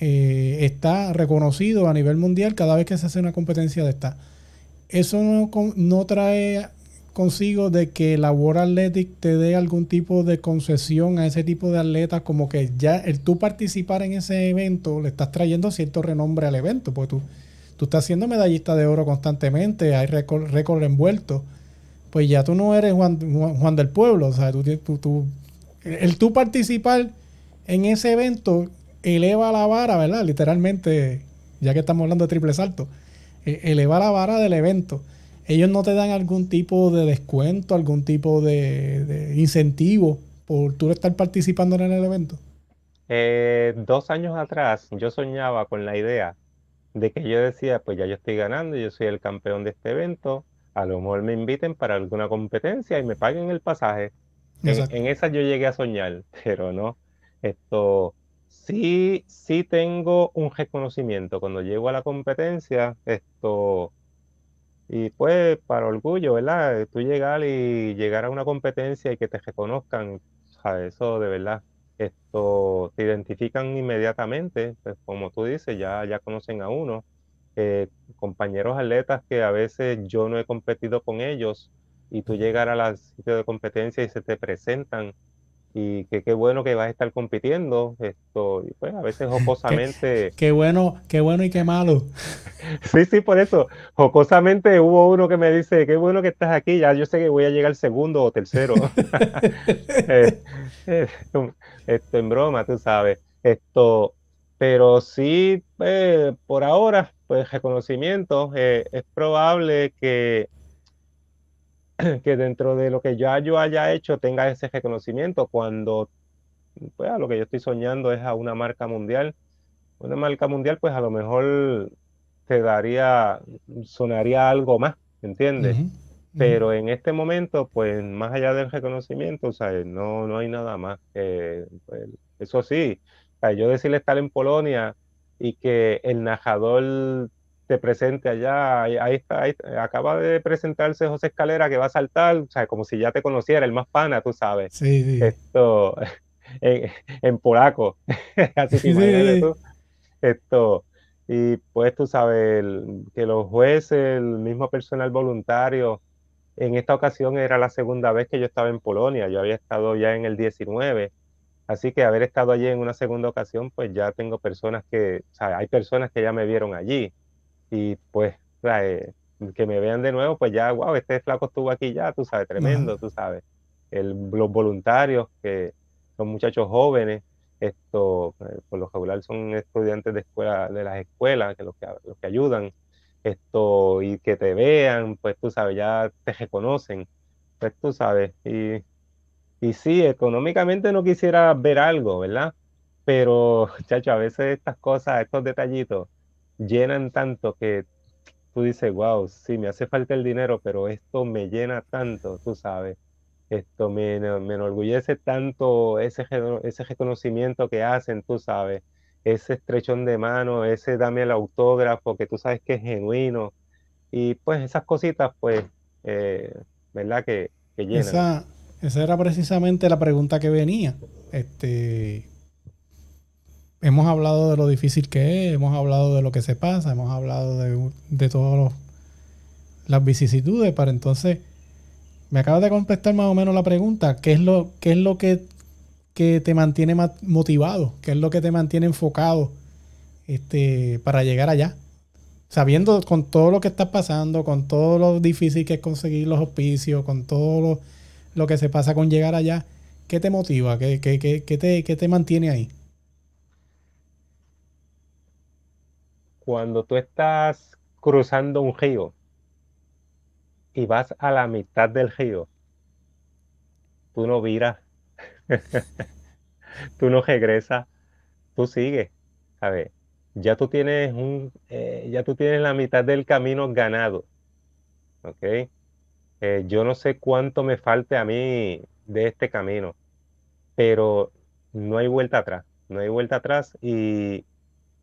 eh, está reconocido a nivel mundial cada vez que se hace una competencia de esta. Eso no, trae consigo de que la World Athletic te dé algún tipo de concesión a ese tipo de atletas, como que ya el tú participar en ese evento le estás trayendo cierto renombre al evento, porque tú, tú estás siendo medallista de oro constantemente, hay récord, récord envuelto pues ya tú no eres Juan, del Pueblo. O sea, tú, tú, el tú participar en ese evento eleva la vara, ¿verdad? Literalmente, ya que estamos hablando de triple salto, eh, eleva la vara del evento. Ellos no te dan algún tipo de descuento, algún tipo de, incentivo por tú estar participando en el evento. Eh, dos años atrás yo soñaba con la idea de que yo decía, pues ya yo estoy ganando, yo soy el campeón de este evento, a lo mejor me inviten para alguna competencia y me paguen el pasaje. En, esa yo llegué a soñar, [LAUGHS] pero no. Esto sí, sí tengo un reconocimiento. Cuando llego a la competencia, esto, y pues para orgullo, ¿verdad? Tú llegar y llegar a una competencia y que te reconozcan, ¿sabes? Eso de verdad, esto te identifican inmediatamente, pues como tú dices, ya, ya conocen a uno. Eh, compañeros atletas que a veces yo no he competido con ellos y tú llegar a la sitio de competencia y se te presentan y que qué bueno que vas a estar compitiendo esto y pues a veces [LAUGHS] jocosamente qué, bueno qué bueno y qué malo [LAUGHS] sí sí por eso jocosamente hubo uno que me dice qué bueno que estás aquí ya yo sé que voy a llegar segundo o tercero [LAUGHS] eh, eh, esto en broma tú sabes esto pero sí por ahora pues, reconocimiento, eh, es probable que, que dentro de lo que ya yo haya hecho tenga ese reconocimiento cuando pues, a lo que yo estoy soñando es a una marca mundial. Una marca mundial, pues a lo mejor te daría, sonaría algo más, ¿entiendes? Pero en este momento, pues más allá del reconocimiento, o sea, no, no hay nada más. Pues, eso sí, yo decirle estar en Polonia y que el najador te presente allá, ahí, está, acaba de presentarse José Escalera que va a saltar, o sea, como si ya te conociera, el más pana, tú sabes. Sí, sí. Esto, [LAUGHS] en, polaco, [LAUGHS] así que Esto, y pues tú sabes, que los jueces, el mismo personal voluntario, en esta ocasión era la segunda vez que yo estaba en Polonia, yo había estado ya en el 19 Así que haber estado allí en una segunda ocasión, pues ya tengo personas que, o sea, hay personas que ya me vieron allí y pues que me vean de nuevo, pues ya, wow, este flaco estuvo aquí ya, tú sabes, tremendo, tú sabes. El, los voluntarios, que son muchachos jóvenes, esto, eh, por lo regular son estudiantes de escuela, de las escuelas, que los que, los que ayudan, esto, y que te vean, pues tú sabes, ya te reconocen, pues tú sabes, y y sí, económicamente no quisiera ver algo, ¿verdad? Pero, [LAUGHS] chacho, a veces estas cosas, estos detallitos, llenan tanto que tú dices, wow, sí, me hace falta el dinero, pero esto me llena tanto, tú sabes. Esto me, enorgullece tanto ese, ese reconocimiento que hacen, tú sabes. Ese estrechón de mano, ese dame el autógrafo, que tú sabes que es genuino. Y pues esas cositas, pues, eh, ¿verdad? Que, llenan. Esa era precisamente la pregunta que venía. Este, hemos hablado de lo difícil que es, hemos hablado de lo que se pasa, hemos hablado de, de todas las vicisitudes, para entonces me acabas de contestar más o menos la pregunta, ¿qué es lo, es lo que, que te mantiene motivado? ¿Qué es lo que te mantiene enfocado este, para llegar allá? Sabiendo con todo lo que está pasando, con todo lo difícil que es conseguir los hospicios, con todo lo lo que se pasa con llegar allá, ¿qué te motiva? ¿Qué, te, mantiene ahí? Cuando tú estás cruzando un río y vas a la mitad del río, tú no viras, [LAUGHS] tú no regresas, tú sigues, ver, Ya tú tienes un, eh, ya tú tienes la mitad del camino ganado, ¿ok? Eh, yo no sé cuánto me falte a mí de este camino, pero no hay vuelta atrás, no hay vuelta atrás y,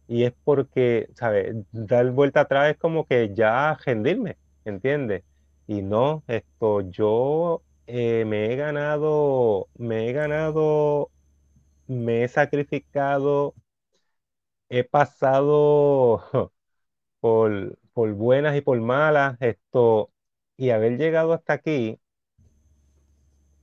es porque, ¿sabes? Dar vuelta atrás es como que ya rendirme, ¿entiendes? Y no, esto, yo eh, me he ganado, me he ganado, me he sacrificado, he pasado [LAUGHS] por, por buenas y por malas, esto, y haber llegado hasta aquí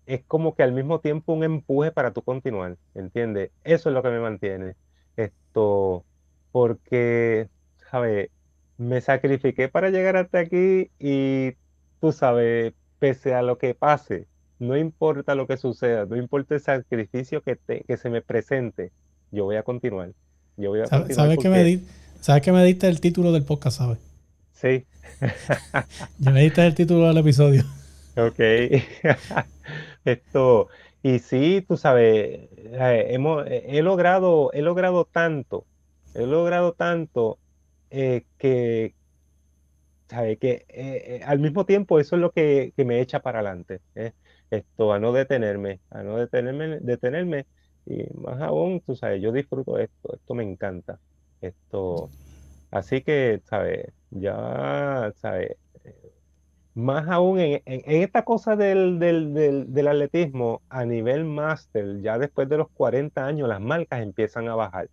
es como que al mismo tiempo un empuje para tú continuar, ¿entiendes? Eso es lo que me mantiene. Esto, porque, ¿sabes? Me sacrifiqué para llegar hasta aquí y tú sabes, pese a lo que pase, no importa lo que suceda, no importa el sacrificio que, que se me presente, yo voy a continuar. Yo voy ¿Sabes, me me diste el título del podcast, sabes? sí. ya me el título del episodio. Ok. [LAUGHS] Esto, y sí, tú sabes, eh, hemos, eh, he, logrado, he logrado tanto, he logrado tanto eh, que, ¿sabes? que al mismo tiempo eso es lo que, me echa para adelante. Esto, a no detenerme, a no detenerme, detenerme. Y más aún, tú sabes, yo disfruto esto, esto me encanta. Esto, Así que, ¿sabes? Ya, ¿sabes? Más aún en, esta cosa del, del, atletismo a nivel máster, ya después de los 40 años las marcas empiezan a bajar.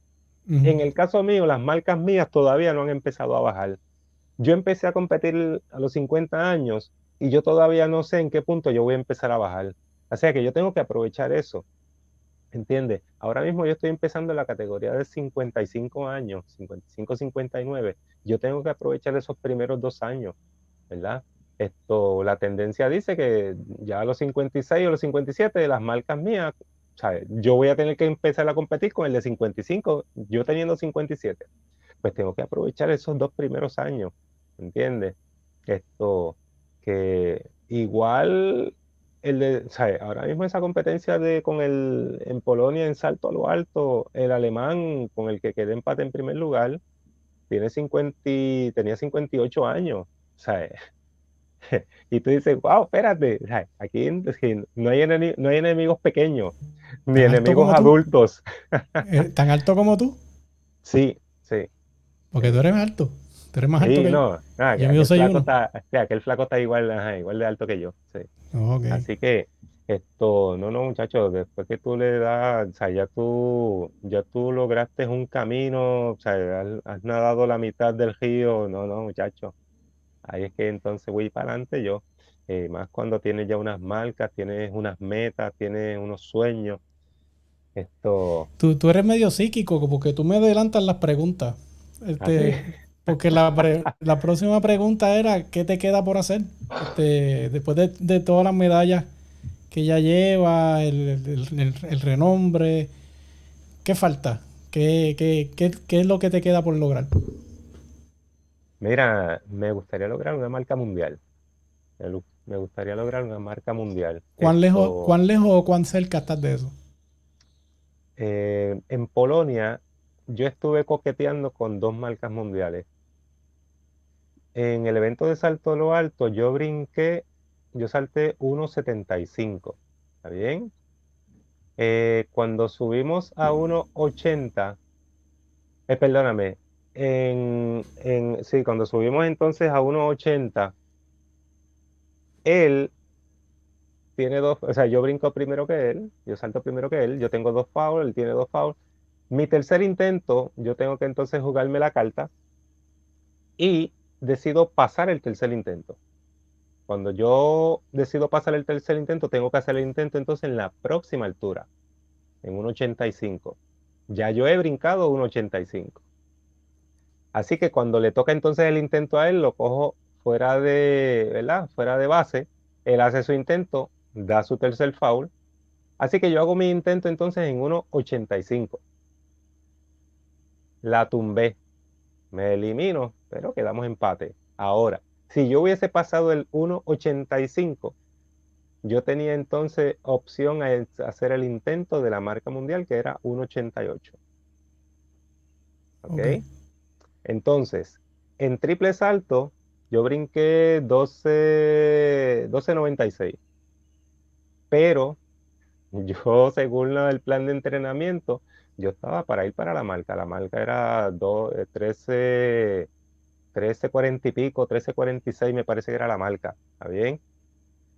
En el caso mío, las marcas mías todavía no han empezado a bajar. Yo empecé a competir a los 50 años y yo todavía no sé en qué punto yo voy a empezar a bajar. O sea que yo tengo que aprovechar eso. Entiende. Ahora mismo yo estoy empezando la categoría de 55 años, 55, 59. Yo tengo que aprovechar esos primeros dos años, ¿verdad? Esto, la tendencia dice que ya a los 56 o los 57, de las marcas mías, yo voy a tener que empezar a competir con el de 55, yo teniendo 57. Pues tengo que aprovechar esos dos primeros años, ¿entiendes? Esto, que igual el de, ¿sabes? ahora mismo esa competencia de con el en Polonia en salto a lo alto, el alemán con el que quedé empate en primer lugar, tiene 50 y, tenía 58 años, [LAUGHS] y tú dices, wow, espérate, aquí no hay, no hay enemigos pequeños, ni enemigos adultos. Eh, ¿Tan alto como tú? [LAUGHS] Sí, sí. Porque tú eres alto. Tú eres más alto que yo. no. que aquel, flaco está, flaco está igual, igual de alto que yo. Así que esto, no, no, muchachos, después que tú le das, o sea, ya tú, ya tú lograste un camino, o sea, has, nadado la mitad del río, no, no, muchachos. Ahí es que entonces voy para adelante yo. Eh, más cuando tienes ya unas marcas, tienes unas metas, tienes unos sueños. Esto. Tú, eres medio psíquico, porque tú me adelantas las preguntas. Ah, este, porque la, la próxima pregunta era, ¿qué te queda por hacer? Este, después de, todas las medallas que ya lleva, el, renombre, ¿qué falta? ¿Qué, ¿Qué, es lo que te queda por lograr? Mira, me gustaría lograr una marca mundial. Me gustaría lograr una marca mundial. ¿Cuán lejos, o cuán cerca estás de eso? Eh, en Polonia yo estuve coqueteando con dos marcas mundiales en el evento de salto a lo alto yo brinqué, yo salté 1.75, ¿está bien? Eh, cuando subimos a 1.80, eh, perdóname, en, sí, cuando subimos entonces a 1.80, él tiene dos, o sea, yo brinco primero que él, yo salto primero que él, yo tengo dos fouls, él tiene dos fouls. Mi tercer intento, yo tengo que entonces jugarme la carta y decido pasar el tercer intento. Cuando yo decido pasar el tercer intento, tengo que hacer el intento entonces en la próxima altura, en un 85. Ya yo he brincado un 85. Así que cuando le toca entonces el intento a él, lo cojo fuera de, ¿verdad? Fuera de base, él hace su intento, da su tercer foul. Así que yo hago mi intento entonces en 1.85. La tumbé me elimino, pero quedamos empate. Ahora, si yo hubiese pasado el 1.85, yo tenía entonces opción a hacer el intento de la marca mundial que era 1.88. ¿Ok? Entonces, en triple salto, yo brinqué 12, 12.96. Pero [LAUGHS] yo, según el plan de entrenamiento, yo estaba para ir para la marca. La marca era 13, 13.40 eh, y pico, 13.46 me parece que era la marca. ¿Está bien?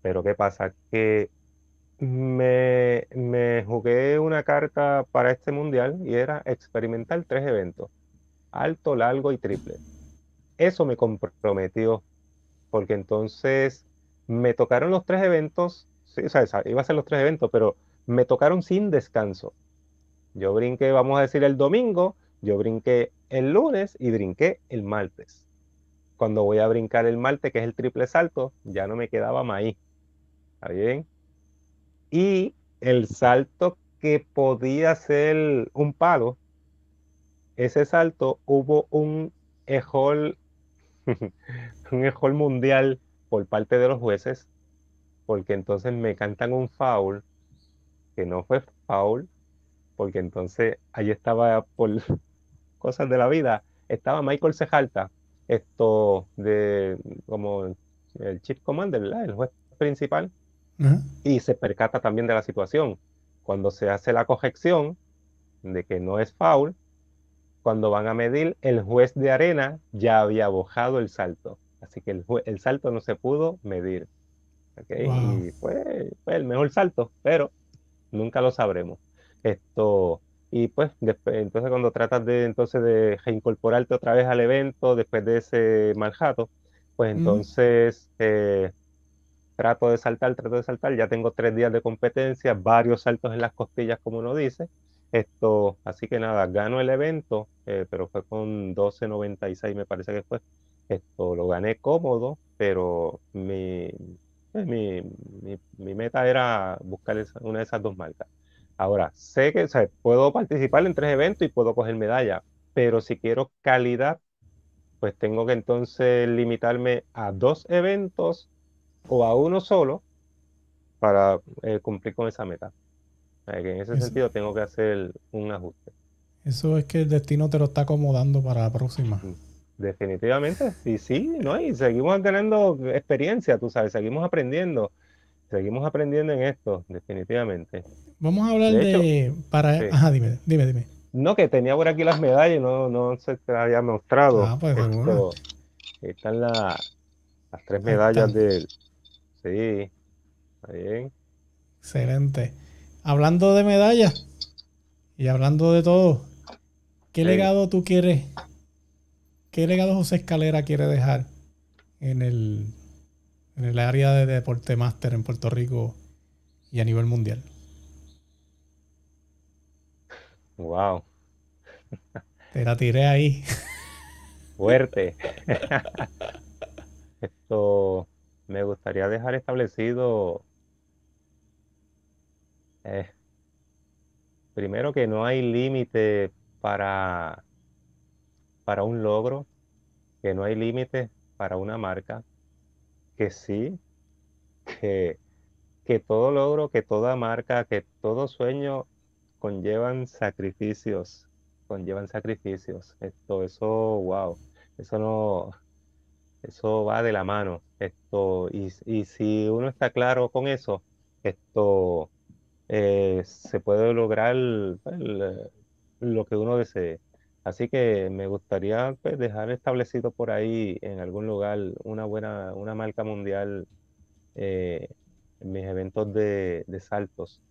Pero ¿qué pasa? Que me, jugué una carta para este mundial y era experimentar tres eventos. Alto, largo y triple. Eso me comprometió. Porque entonces me tocaron los tres eventos. iba a ser los tres eventos, pero me tocaron sin descanso. Yo brinqué, vamos a decir, el domingo, yo brinqué el lunes y brinqué el martes. Cuando voy a brincar el martes, que es el triple salto, ya no me quedaba maíz. ¿Está bien? Y el salto que podía ser un palo, ese salto hubo un ejol, [LAUGHS] un mundial por parte de los jueces, porque entonces me cantan un foul, que no fue foul, porque entonces allí estaba, por [LAUGHS] cosas de la vida, estaba Michael Cejalta, esto de como el chief commander, el juez principal, y se percata también de la situación. Cuando se hace la corrección de que no es foul, cuando van a medir, el juez de arena ya había bojado el salto. Así que el, salto no se pudo medir. fue el mejor salto, pero nunca lo sabremos. Esto, y pues después, entonces cuando tratas de entonces de reincorporarte otra vez al evento después de ese mal pues entonces eh, trato de saltar, trato de saltar, ya tengo tres días de competencia, varios saltos en las costillas como uno dice, esto, así que nada, gano el evento, eh, pero fue con 12.96 me parece que fue, esto lo gané cómodo, pero mi, pues mi, meta era buscar una de esas dos marcas. Ahora, sé que puedo participar en tres eventos y puedo coger medalla, pero si quiero calidad, pues tengo que entonces limitarme a dos eventos o a uno solo para eh, cumplir con esa meta. en ese sentido tengo que hacer un ajuste. Eso es que el destino te lo está acomodando para la próxima. Definitivamente, y sí, ¿no? Y seguimos teniendo experiencia, tú sabes, seguimos aprendiendo, seguimos aprendiendo en esto, definitivamente. Vamos a hablar de. para, Ajá, dime, dime, dime. No, que tenía por aquí las medallas, no, no se te había mostrado. Ah, pues este, Están las tres medallas del. Sí, está bien. Excelente. Hablando de medallas y hablando de todo, ¿qué legado tú quieres? ¿Qué legado José Escalera quiere dejar en el, en el área de deporte máster en Puerto Rico y a nivel mundial? Wow. Te la tiré ahí. Fuerte. [LAUGHS] Esto me gustaría dejar establecido. Eh, primero que no hay límite para, para un logro, que no hay límite para una marca, que sí, que, que todo logro, que toda marca, que todo sueño conllevan sacrificios, conllevan sacrificios. Esto, eso, wow, eso no, eso va de la mano. Esto, y, si uno está claro con eso, esto eh, se puede lograr eh, lo que uno desee. Así que me gustaría pues, dejar establecido por ahí en algún lugar una buena, una marca mundial, eh, mis eventos de saltos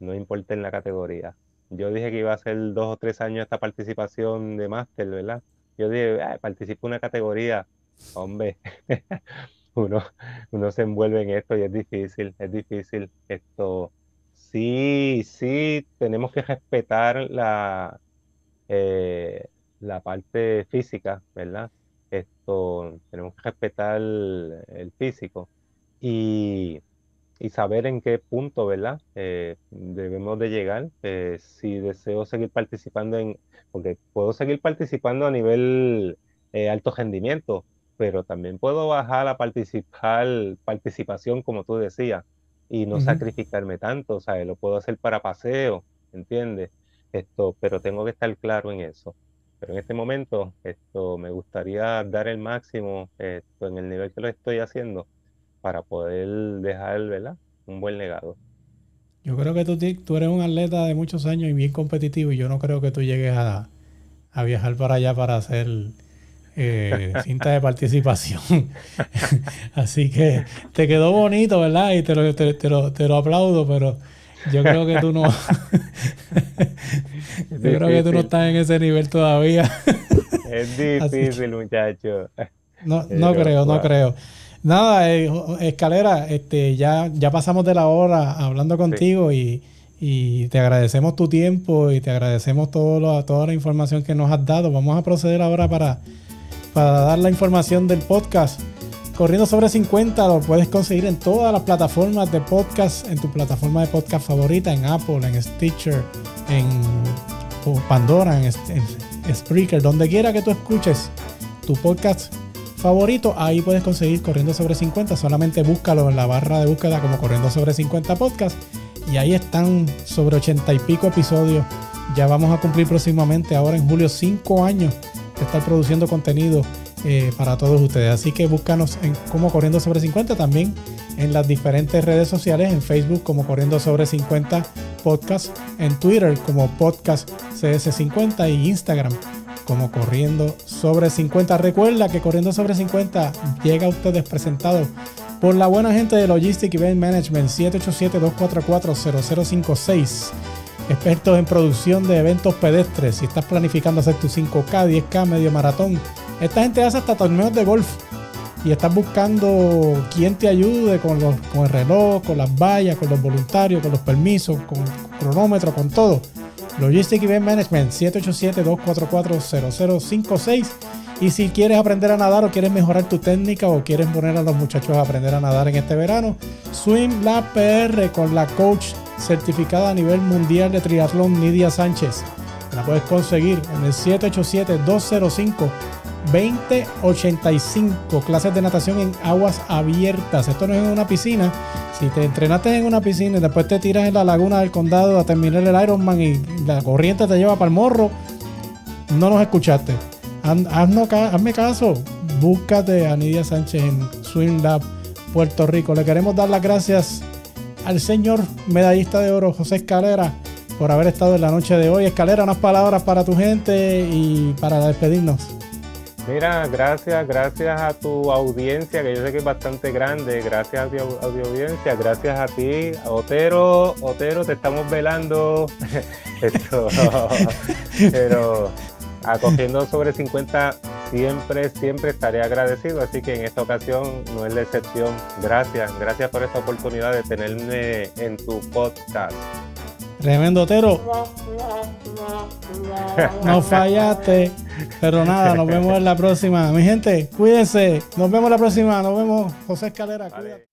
no importa en la categoría. Yo dije que iba a ser dos o tres años esta participación de máster, ¿verdad? Yo dije, ah, participo en una categoría, hombre, [LAUGHS] uno, uno se envuelve en esto y es difícil, es difícil. Esto, sí, sí, tenemos que respetar la, eh, la parte física, ¿verdad? Esto, tenemos que respetar el, el físico. Y y saber en qué punto, ¿verdad? Eh, debemos de llegar. Eh, si deseo seguir participando en, porque puedo seguir participando a nivel eh, alto rendimiento, pero también puedo bajar la participar, participación, como tú decías, y no sacrificarme tanto, o sea Lo puedo hacer para paseo, ¿entiendes? Esto, pero tengo que estar claro en eso. Pero en este momento, esto, me gustaría dar el máximo en el nivel que lo estoy haciendo para poder dejar, Un buen legado. Yo creo que tú, eres un atleta de muchos años y bien competitivo y yo no creo que tú llegues a, viajar para allá para hacer eh, [LAUGHS] cinta de participación. [LAUGHS] Así que te quedó bonito, ¿verdad? Y te lo, aplaudo, pero yo creo que tú no. [LAUGHS] yo creo que tú no estás en ese nivel todavía. es difícil, muchacho. No, creo, no creo. Nada, eh, escalera, este, ya, ya pasamos de la hora hablando contigo y, te agradecemos tu tiempo y te agradecemos toda la información que nos has dado. Vamos a proceder ahora para, para dar la información del podcast. Corriendo sobre 50 lo puedes conseguir en todas las plataformas de podcast, en tu plataforma de podcast favorita, en Apple, en Stitcher, en Pandora, en, en Spreaker, donde quiera que tú escuches tu podcast favorito, ahí puedes conseguir Corriendo sobre 50. Solamente búscalo en la barra de búsqueda como Corriendo sobre 50 podcast. Y ahí están sobre 80 y pico episodios. Ya vamos a cumplir próximamente, ahora en julio, cinco años de estar produciendo contenido eh, para todos ustedes. Así que búscanos en como Corriendo sobre 50 también en las diferentes redes sociales, en Facebook como Corriendo sobre 50 podcast, en Twitter como podcast CS50 y Instagram como Corriendo sobre 50. Recuerda que Corriendo sobre 50 llega a ustedes presentado por la buena gente de Logistic Event Management 787-244-0056. Expertos en producción de eventos pedestres. Si estás planificando hacer tu 5K, 10K, medio maratón, esta gente hace hasta torneos de golf. Y estás buscando quien te ayude con, los, el reloj, con las vallas, con los voluntarios, con los permisos, con cronómetros, cronómetro, con todo Logistic Event Management 787-244-0056. Y si quieres aprender a nadar o quieres mejorar tu técnica o quieres poner a los muchachos a aprender a nadar en este verano, Swim La PR con la coach certificada a nivel mundial de triatlón Nidia Sánchez. La puedes conseguir en el 787 205 2085 clases de natación en aguas abiertas. Esto no es en una piscina. Si te entrenaste en una piscina y después te tiras en la laguna del condado a terminar el Ironman y la corriente te lleva para el morro, no nos escuchaste. hazme caso. Búscate a Nidia Sánchez en Swim Lab Puerto Rico. Le queremos dar las gracias al señor medallista de oro José Escalera por haber estado en la noche de hoy. Escalera, unas palabras para tu gente y para despedirnos. Mira, gracias, gracias a tu audiencia, que yo sé que es bastante grande, gracias a tu, audiencia, gracias a ti, Otero, Otero, te estamos velando. [LAUGHS] [LAUGHS] pero acogiendo sobre 50 siempre, siempre estaré agradecido, así que en esta ocasión no es la excepción. Gracias, gracias por esta oportunidad de tenerme en tu podcast. Tremendo Otero. No fallaste. Pero nada, nos vemos en la próxima. Mi gente, cuídense. Nos vemos la próxima. Nos vemos. José Escalera, cuídate.